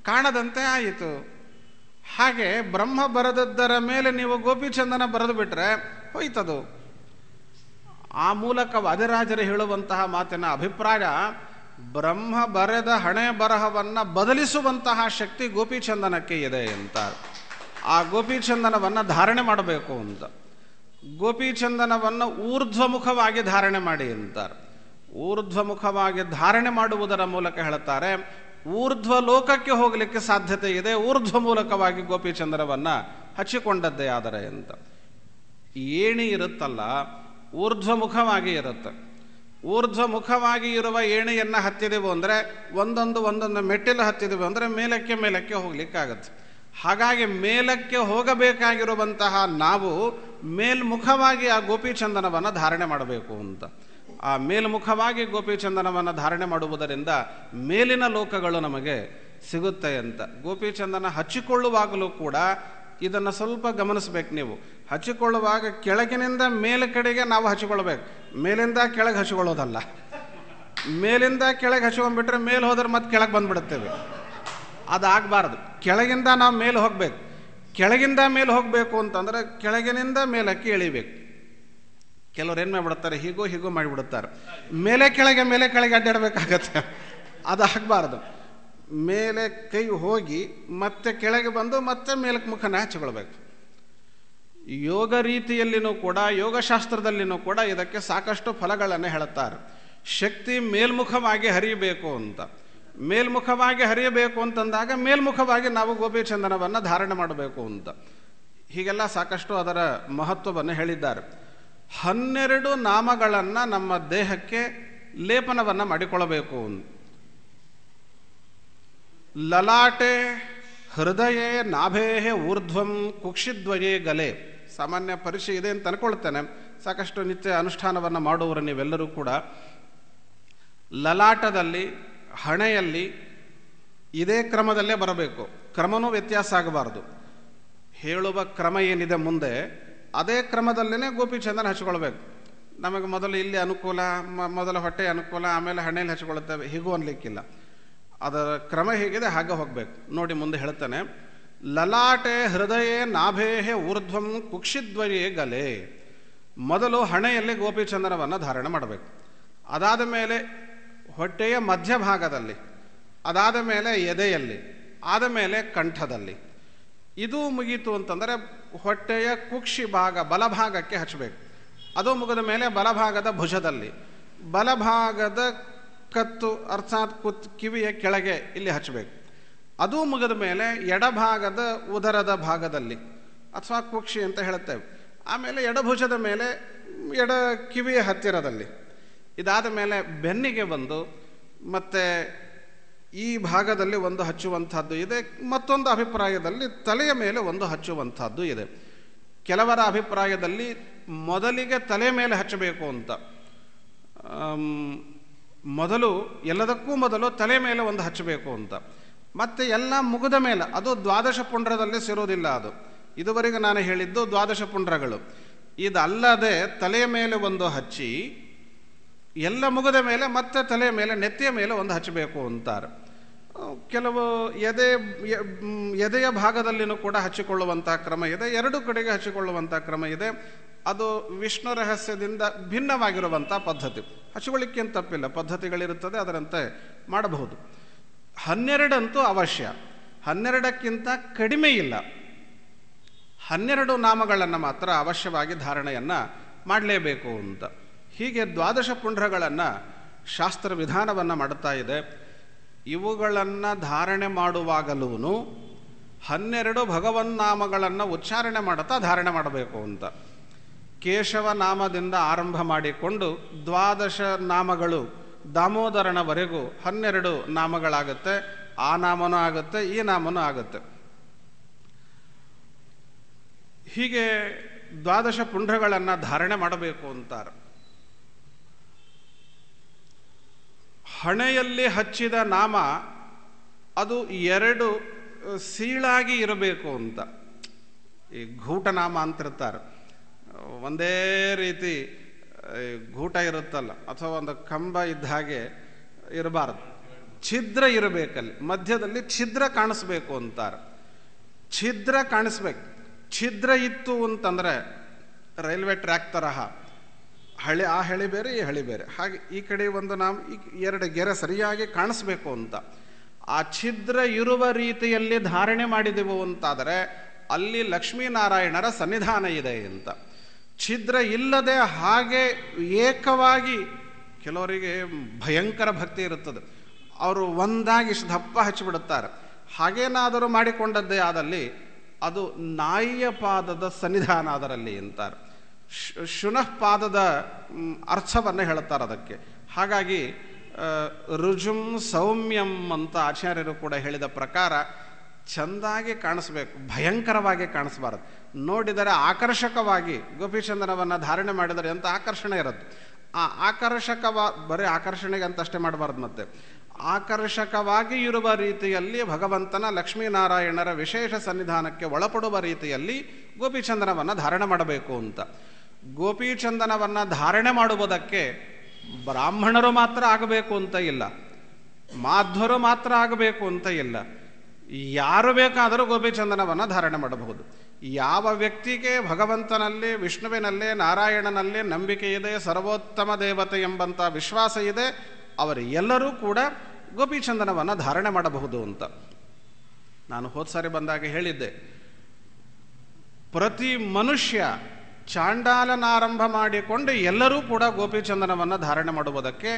ಕಾಣದಂತೆ ಆಯಿತು ಹಾಗೆ ಬ್ರಹ್ಮ ಬರೆದದ್ದರ ಮೇಲೆ ನೀವು ಗೋಪಿಚಂದನ ಬರೆದು ಬಿಟ್ರೆ ಹೋಯ್ತದು ಆ ಮೂಲಕ ವಾದಿರಾಜರು ಹೇಳುವಂತಹ ಮಾತಿನ ಅಭಿಪ್ರಾಯ ಬ್ರಹ್ಮ ಬರೆದ ಹಣೆ ಬರಹವನ್ನು ಬದಲಿಸುವಂತಹ ಶಕ್ತಿ ಗೋಪಿಚಂದನಕ್ಕೆ ಇದೆ ಅಂತ ಆ ಗೋಪಿಚಂದನವನ್ನು ಧಾರಣೆ ಮಾಡಬೇಕು ಅಂತ ಗೋಪಿಚಂದನವನ್ನು ಊರ್ಧ್ವಮುಖವಾಗಿ ಧಾರಣೆ ಮಾಡಿ ಅಂತಾರೆ ಊರ್ಧ್ವಮುಖವಾಗಿ ಧಾರಣೆ ಮಾಡುವುದರ ಮೂಲಕ ಹೇಳುತ್ತಾರೆ ಊರ್ಧ್ವ ಲೋಕಕ್ಕೆ ಹೋಗಲಿಕ್ಕೆ ಸಾಧ್ಯತೆ ಇದೆ ಊರ್ಧ್ವ ಮೂಲಕವಾಗಿ ಗೋಪಿಚಂದ್ರವನ್ನು ಹಚ್ಚಿಕೊಂಡದ್ದೇ ಆದರೆ ಅಂತ ಏಣಿ ಇರುತ್ತಲ್ಲ ಊರ್ಧ್ವಮುಖವಾಗಿ ಇರುತ್ತೆ ಊರ್ಧ್ವಮುಖವಾಗಿ ಇರುವ ಏಣಿಯನ್ನು ಹತ್ತಿದೆವು ಅಂದರೆ ಒಂದೊಂದು ಒಂದೊಂದು ಮೆಟ್ಟಿಲು ಹತ್ತಿದೆವು ಅಂದರೆ ಮೇಲಕ್ಕೆ ಮೇಲಕ್ಕೆ ಹೋಗಲಿಕ್ಕಾಗತ್ತೆ ಹಾಗಾಗಿ ಮೇಲಕ್ಕೆ ಹೋಗಬೇಕಾಗಿರುವಂತಹ ನಾವು ಮೇಲ್ಮುಖವಾಗಿ ಆ ಗೋಪಿಚಂದನವನ್ನು ಧಾರಣೆ ಮಾಡಬೇಕು ಅಂತ ಆ ಮೇಲ್ಮುಖವಾಗಿ ಗೋಪಿಚಂದನವನ್ನು ಧಾರಣೆ ಮಾಡುವುದರಿಂದ ಮೇಲಿನ ಲೋಕಗಳು ನಮಗೆ ಸಿಗುತ್ತೆ ಅಂತ ಗೋಪಿಚಂದನ ಹಚ್ಚಿಕೊಳ್ಳುವಾಗಲೂ ಕೂಡ ಇದನ್ನು ಸ್ವಲ್ಪ ಗಮನಿಸ್ಬೇಕು ನೀವು ಹಚ್ಚಿಕೊಳ್ಳುವಾಗ ಕೆಳಗಿನಿಂದ ಮೇಲ ಕಡೆಗೆ ನಾವು ಹಚ್ಚಿಕೊಳ್ಬೇಕು ಮೇಲಿಂದ ಕೆಳಗೆ ಹಚ್ಚಿಕೊಳ್ಳೋದಲ್ಲ ಮೇಲಿಂದ ಕೆಳಗೆ ಹಚ್ಕೊಂಡ್ಬಿಟ್ರೆ ಮೇಲೆ ಹೋದ್ರೆ ಮತ್ತೆ ಕೆಳಗೆ ಬಂದುಬಿಡುತ್ತೇವೆ ಅದಾಗಬಾರ್ದು ಕೆಳಗಿಂದ ನಾವು ಮೇಲೆ ಹೋಗಬೇಕು ಕೆಳಗಿಂದ ಮೇಲೆ ಹೋಗಬೇಕು ಅಂತಂದರೆ ಕೆಳಗಿನಿಂದ ಮೇಲಕ್ಕೆ ಇಳಿಬೇಕು ಕೆಲವ್ರು ಏನು ಮಾಡಿಬಿಡುತ್ತಾರೆ ಹೀಗೋ ಹೀಗೋ ಮಾಡಿಬಿಡುತ್ತಾರೆ ಮೇಲೆ ಕೆಳಗೆ ಮೇಲೆ ಕೆಳಗೆ ಅಡ್ಡಾಡಬೇಕಾಗತ್ತೆ ಅದು ಆಗಬಾರ್ದು ಮೇಲೆ ಕೈ ಹೋಗಿ ಮತ್ತೆ ಕೆಳಗೆ ಬಂದು ಮತ್ತೆ ಮೇಲಕ್ಕೆ ಮುಖನ ಹಚ್ಕೊಳ್ಬೇಕು ಯೋಗ ರೀತಿಯಲ್ಲಿನೂ ಕೂಡ ಯೋಗಶಾಸ್ತ್ರದಲ್ಲಿನೂ ಕೂಡ ಇದಕ್ಕೆ ಸಾಕಷ್ಟು ಫಲಗಳನ್ನು ಹೇಳುತ್ತಾರೆ ಶಕ್ತಿ ಮೇಲ್ಮುಖವಾಗಿ ಹರಿಯಬೇಕು ಅಂತ ಮೇಲ್ಮುಖವಾಗಿ ಹರಿಯಬೇಕು ಅಂತಂದಾಗ ಮೇಲ್ಮುಖವಾಗಿ ನಾವು ಗೋಪಿ ಚಂದನವನ್ನು ಧಾರಣೆ ಮಾಡಬೇಕು ಅಂತ ಹೀಗೆಲ್ಲ ಸಾಕಷ್ಟು ಅದರ ಮಹತ್ವವನ್ನು ಹೇಳಿದ್ದಾರೆ ಹನ್ನೆರಡು ನಾಮಗಳನ್ನು ನಮ್ಮ ದೇಹಕ್ಕೆ ಲೇಪನವನ್ನು ಮಾಡಿಕೊಳ್ಳಬೇಕು ಲಲಾಟೆ ಹೃದಯ ನಾಭೇ ಊರ್ಧ್ವಂ ಕುಕ್ಷಿದ್ವಯೇ ಗಲೆ ಸಾಮಾನ್ಯ ಪರಿಚಯ ಇದೆ ಅಂತ ಅನ್ಕೊಳ್ತೇನೆ ಸಾಕಷ್ಟು ನಿತ್ಯ ಅನುಷ್ಠಾನವನ್ನು ಮಾಡುವರು ನೀವೆಲ್ಲರೂ ಕೂಡ ಲಲಾಟದಲ್ಲಿ ಹಣೆಯಲ್ಲಿ ಇದೇ ಕ್ರಮದಲ್ಲೇ ಬರಬೇಕು ಕ್ರಮನೂ ವ್ಯತ್ಯಾಸ ಆಗಬಾರ್ದು ಹೇಳುವ ಕ್ರಮ ಏನಿದೆ ಮುಂದೆ ಅದೇ ಕ್ರಮದಲ್ಲೇ ಗೋಪಿಚಂದನ ಹಚ್ಕೊಳ್ಬೇಕು ನಮಗೆ ಮೊದಲು ಇಲ್ಲಿ ಅನುಕೂಲ ಮೊದಲು ಹೊಟ್ಟೆ ಅನುಕೂಲ ಆಮೇಲೆ ಹಣೆಯಲ್ಲಿ ಹಚ್ಕೊಳ್ತೇವೆ ಹೀಗೂ ಅನ್ಲಿಕ್ಕಿಲ್ಲ ಅದರ ಕ್ರಮ ಹೇಗಿದೆ ಹಾಗೆ ಹೋಗಬೇಕು ನೋಡಿ ಮುಂದೆ ಹೇಳ್ತಾನೆ ಲಲಾಟೆ ಹೃದಯ ನಾಭೇಹೇ ಊರ್ಧ್ವಂ ಕುಕ್ಷಿದ್ವಯೇ ಗಲೆ ಮೊದಲು ಹಣೆಯಲ್ಲಿ ಗೋಪಿಚಂದನವನ್ನು ಧಾರಣೆ ಮಾಡಬೇಕು ಅದಾದ ಮೇಲೆ ಹೊಟ್ಟೆಯ ಮಧ್ಯಭಾಗದಲ್ಲಿ ಅದಾದ ಮೇಲೆ ಎದೆಯಲ್ಲಿ ಆದ ಮೇಲೆ ಕಂಠದಲ್ಲಿ ಇದು ಮುಗೀತು ಅಂತಂದರೆ ಹೊಟ್ಟೆಯ ಕುಕ್ಷಿ ಭಾಗ ಬಲಭಾಗಕ್ಕೆ ಹಚ್ಚಬೇಕು ಅದು ಮುಗಿದ ಮೇಲೆ ಬಲಭಾಗದ ಭುಜದಲ್ಲಿ ಬಲಭಾಗದ ಕತ್ತು ಅರ್ಥಾತ್ ಕುತ್ ಕಿವಿಯ ಕೆಳಗೆ ಇಲ್ಲಿ ಹಚ್ಚಬೇಕು ಅದು ಮುಗಿದ ಮೇಲೆ ಎಡಭಾಗದ ಉದರದ ಭಾಗದಲ್ಲಿ ಅಥವಾ ಕುಕ್ಷಿ ಅಂತ ಹೇಳುತ್ತೇವೆ ಆಮೇಲೆ ಎಡಭುಜದ ಮೇಲೆ ಎಡ ಕಿವಿಯ ಹತ್ತಿರದಲ್ಲಿ ಇದಾದ ಮೇಲೆ ಬೆನ್ನಿಗೆ ಬಂದು ಮತ್ತು ಈ ಭಾಗದಲ್ಲಿ ಒಂದು ಹಚ್ಚುವಂಥದ್ದು ಇದೆ ಮತ್ತೊಂದು ಅಭಿಪ್ರಾಯದಲ್ಲಿ ತಲೆಯ ಮೇಲೆ ಒಂದು ಹಚ್ಚುವಂಥದ್ದು ಇದೆ ಕೆಲವರ ಅಭಿಪ್ರಾಯದಲ್ಲಿ ಮೊದಲಿಗೆ ತಲೆ ಮೇಲೆ ಹಚ್ಚಬೇಕು ಅಂತ ಮೊದಲು ಎಲ್ಲದಕ್ಕೂ ಮೊದಲು ತಲೆ ಮೇಲೆ ಒಂದು ಹಚ್ಚಬೇಕು ಅಂತ ಮತ್ತೆ ಎಲ್ಲ ಮುಗಿದ ಮೇಲೆ ಅದು ದ್ವಾದಶ ಪುಂಡ್ರದಲ್ಲಿ ಸೇರೋದಿಲ್ಲ ಅದು ಇದುವರೆಗೆ ನಾನು ಹೇಳಿದ್ದು ದ್ವಾದಶ ಪುಂಡ್ರಗಳು ಇದಲ್ಲದೆ ತಲೆಯ ಮೇಲೆ ಒಂದು ಹಚ್ಚಿ ಎಲ್ಲ ಮುಗಿದ ಮೇಲೆ ಮತ್ತೆ ತಲೆಯ ಮೇಲೆ ನೆತ್ತಿಯ ಮೇಲೆ ಒಂದು ಹಚ್ಚಬೇಕು ಅಂತಾರೆ ಕೆಲವು ಎದೆ ಎದೆಯ ಭಾಗದಲ್ಲಿನೂ ಕೂಡ ಹಚ್ಚಿಕೊಳ್ಳುವಂಥ ಕ್ರಮ ಇದೆ ಎರಡು ಕಡೆಗೆ ಹಚ್ಚಿಕೊಳ್ಳುವಂಥ ಕ್ರಮ ಇದೆ ಅದು ವಿಷ್ಣು ರಹಸ್ಯದಿಂದ ಭಿನ್ನವಾಗಿರುವಂಥ ಪದ್ಧತಿ ಹಚ್ಚಿಕೊಳ್ಳಿಕ್ಕೇನು ತಪ್ಪಿಲ್ಲ ಪದ್ಧತಿಗಳಿರುತ್ತದೆ ಅದರಂತೆ ಮಾಡಬಹುದು ಹನ್ನೆರಡಂತೂ ಅವಶ್ಯ ಹನ್ನೆರಡಕ್ಕಿಂತ ಕಡಿಮೆ ಇಲ್ಲ ಹನ್ನೆರಡು ನಾಮಗಳನ್ನು ಮಾತ್ರ ಅವಶ್ಯವಾಗಿ ಧಾರಣೆಯನ್ನು ಮಾಡಲೇಬೇಕು ಅಂತ ಹೀಗೆ ದ್ವಾದಶ ಪುಂಡ್ರಗಳನ್ನು ಶಾಸ್ತ್ರ ವಿಧಾನವನ್ನು ಮಾಡುತ್ತಾ ಇದೆ ಇವುಗಳನ್ನು ಧಾರಣೆ ಮಾಡುವಾಗಲೂ ಹನ್ನೆರಡು ಭಗವನ್ನಾಮಗಳನ್ನು ಉಚ್ಚಾರಣೆ ಮಾಡುತ್ತಾ ಧಾರಣೆ ಮಾಡಬೇಕು ಅಂತ ಕೇಶವ ನಾಮದಿಂದ ಆರಂಭ ಮಾಡಿಕೊಂಡು ದ್ವಾದಶ ನಾಮಗಳು ದಾಮೋದರನವರೆಗೂ ಹನ್ನೆರಡು ನಾಮಗಳಾಗುತ್ತೆ ಆ ನಾಮನೂ ಆಗುತ್ತೆ ಈ ನಾಮನೂ ಆಗುತ್ತೆ ಹೀಗೆ ದ್ವಾದಶ ಪುಂಡ್ರಗಳನ್ನು ಧಾರಣೆ ಮಾಡಬೇಕು ಅಂತಾರೆ ಹಣೆಯಲ್ಲಿ ಹಚ್ಚಿದ ನಾಮ ಅದು ಎರಡು ಸೀಳಾಗಿ ಇರಬೇಕು ಅಂತ ಈ ಘೂಟನಾಮ ಅಂತಿರ್ತಾರೆ ಒಂದೇ ರೀತಿ ಘೂಟ ಇರುತ್ತಲ್ಲ ಅಥವಾ ಒಂದು ಕಂಬ ಇದ್ದ ಹಾಗೆ ಇರಬಾರ್ದು ಛಿದ್ರ ಇರಬೇಕಲ್ಲಿ ಮಧ್ಯದಲ್ಲಿ ಛಿದ್ರ ಕಾಣಿಸ್ಬೇಕು ಅಂತಾರೆ ಛಿದ್ರ ಕಾಣಿಸ್ಬೇಕು ಛಿದ್ರ ಇತ್ತು ಅಂತಂದರೆ ರೈಲ್ವೆ ಟ್ರ್ಯಾಕ್ ತರಹ ಹಳೆ ಆ ಹಳೆ ಬೇರೆ ಈ ಹಳೆ ಬೇರೆ ಹಾಗೆ ಈ ಕಡೆ ಒಂದು ನಾವು ಈ ಎರಡು ಗೆರೆ ಸರಿಯಾಗಿ ಕಾಣಿಸ್ಬೇಕು ಅಂತ ಆ ಛಿದ್ರ ಇರುವ ರೀತಿಯಲ್ಲಿ ಧಾರಣೆ ಮಾಡಿದೆವು ಅಂತಾದರೆ ಅಲ್ಲಿ ಲಕ್ಷ್ಮೀನಾರಾಯಣರ ಸನ್ನಿಧಾನ ಇದೆ ಅಂತ ಛಿದ್ರ ಇಲ್ಲದೆ ಹಾಗೆ ಏಕವಾಗಿ ಕೆಲವರಿಗೆ ಭಯಂಕರ ಭಕ್ತಿ ಇರುತ್ತದೆ ಅವರು ಒಂದಾಗಿ ಇಷ್ಟು ದಪ್ಪ ಹಚ್ಚಿಬಿಡುತ್ತಾರೆ ಹಾಗೇನಾದರೂ ಮಾಡಿಕೊಂಡದ್ದೇ ಆದಲ್ಲಿ ಅದು ನಾಯಿಯ ಪಾದದ ಸನ್ನಿಧಾನ ಅದರಲ್ಲಿ ಅಂತಾರೆ ಶುನಃ ಪಾದದ ಅರ್ಥವನ್ನು ಹೇಳುತ್ತಾರೆ ಅದಕ್ಕೆ ಹಾಗಾಗಿ ರುಜುಂ ಸೌಮ್ಯಂ ಅಂತ ಆಚಾರ್ಯರು ಕೂಡ ಹೇಳಿದ ಪ್ರಕಾರ ಚೆಂದಾಗಿ ಕಾಣಿಸ್ಬೇಕು ಭಯಂಕರವಾಗಿ ಕಾಣಿಸ್ಬಾರದು ನೋಡಿದರೆ ಆಕರ್ಷಕವಾಗಿ ಗೋಪಿಚಂದನವನ್ನು ಧಾರಣೆ ಮಾಡಿದರೆ ಎಂಥ ಆಕರ್ಷಣೆ ಇರುತ್ತೆ ಆ ಆಕರ್ಷಕವ ಬರೀ ಆಕರ್ಷಣೆಗೆ ಅಂತಷ್ಟೇ ಮಾಡಬಾರ್ದು ಮತ್ತೆ ಆಕರ್ಷಕವಾಗಿ ಇರುವ ರೀತಿಯಲ್ಲಿ ಭಗವಂತನ ಲಕ್ಷ್ಮೀನಾರಾಯಣರ ವಿಶೇಷ ಸನ್ನಿಧಾನಕ್ಕೆ ಒಳಪಡುವ ರೀತಿಯಲ್ಲಿ ಗೋಪಿಚಂದನವನ್ನು ಧಾರಣೆ ಮಾಡಬೇಕು ಅಂತ ಗೋಪೀಚಂದನವನ್ನು ಧಾರಣೆ ಮಾಡುವುದಕ್ಕೆ ಬ್ರಾಹ್ಮಣರು ಮಾತ್ರ ಆಗಬೇಕು ಅಂತ ಇಲ್ಲ ಮಾಧ್ವರು ಮಾತ್ರ ಆಗಬೇಕು ಅಂತ ಇಲ್ಲ ಯಾರು ಬೇಕಾದರೂ ಗೋಪಿಚಂದನವನ್ನು ಧಾರಣೆ ಮಾಡಬಹುದು ಯಾವ ವ್ಯಕ್ತಿಗೆ ಭಗವಂತನಲ್ಲಿ ವಿಷ್ಣುವಿನಲ್ಲಿ ನಾರಾಯಣನಲ್ಲಿ ನಂಬಿಕೆ ಇದೆ ಸರ್ವೋತ್ತಮ ದೇವತೆ ಎಂಬಂಥ ವಿಶ್ವಾಸ ಇದೆ ಅವರು ಎಲ್ಲರೂ ಕೂಡ ಗೋಪಿಚಂದನವನ್ನು ಧಾರಣೆ ಮಾಡಬಹುದು ಅಂತ ನಾನು ಹೋದ್ಸಾರಿ ಬಂದಾಗ ಹೇಳಿದ್ದೆ ಪ್ರತಿ ಮನುಷ್ಯ ಚಾಂಡಾಲನಾರಂಭ ಮಾಡಿಕೊಂಡು ಎಲ್ಲರೂ ಕೂಡ ಗೋಪಿಚಂದನವನ್ನು ಧಾರಣೆ ಮಾಡುವುದಕ್ಕೆ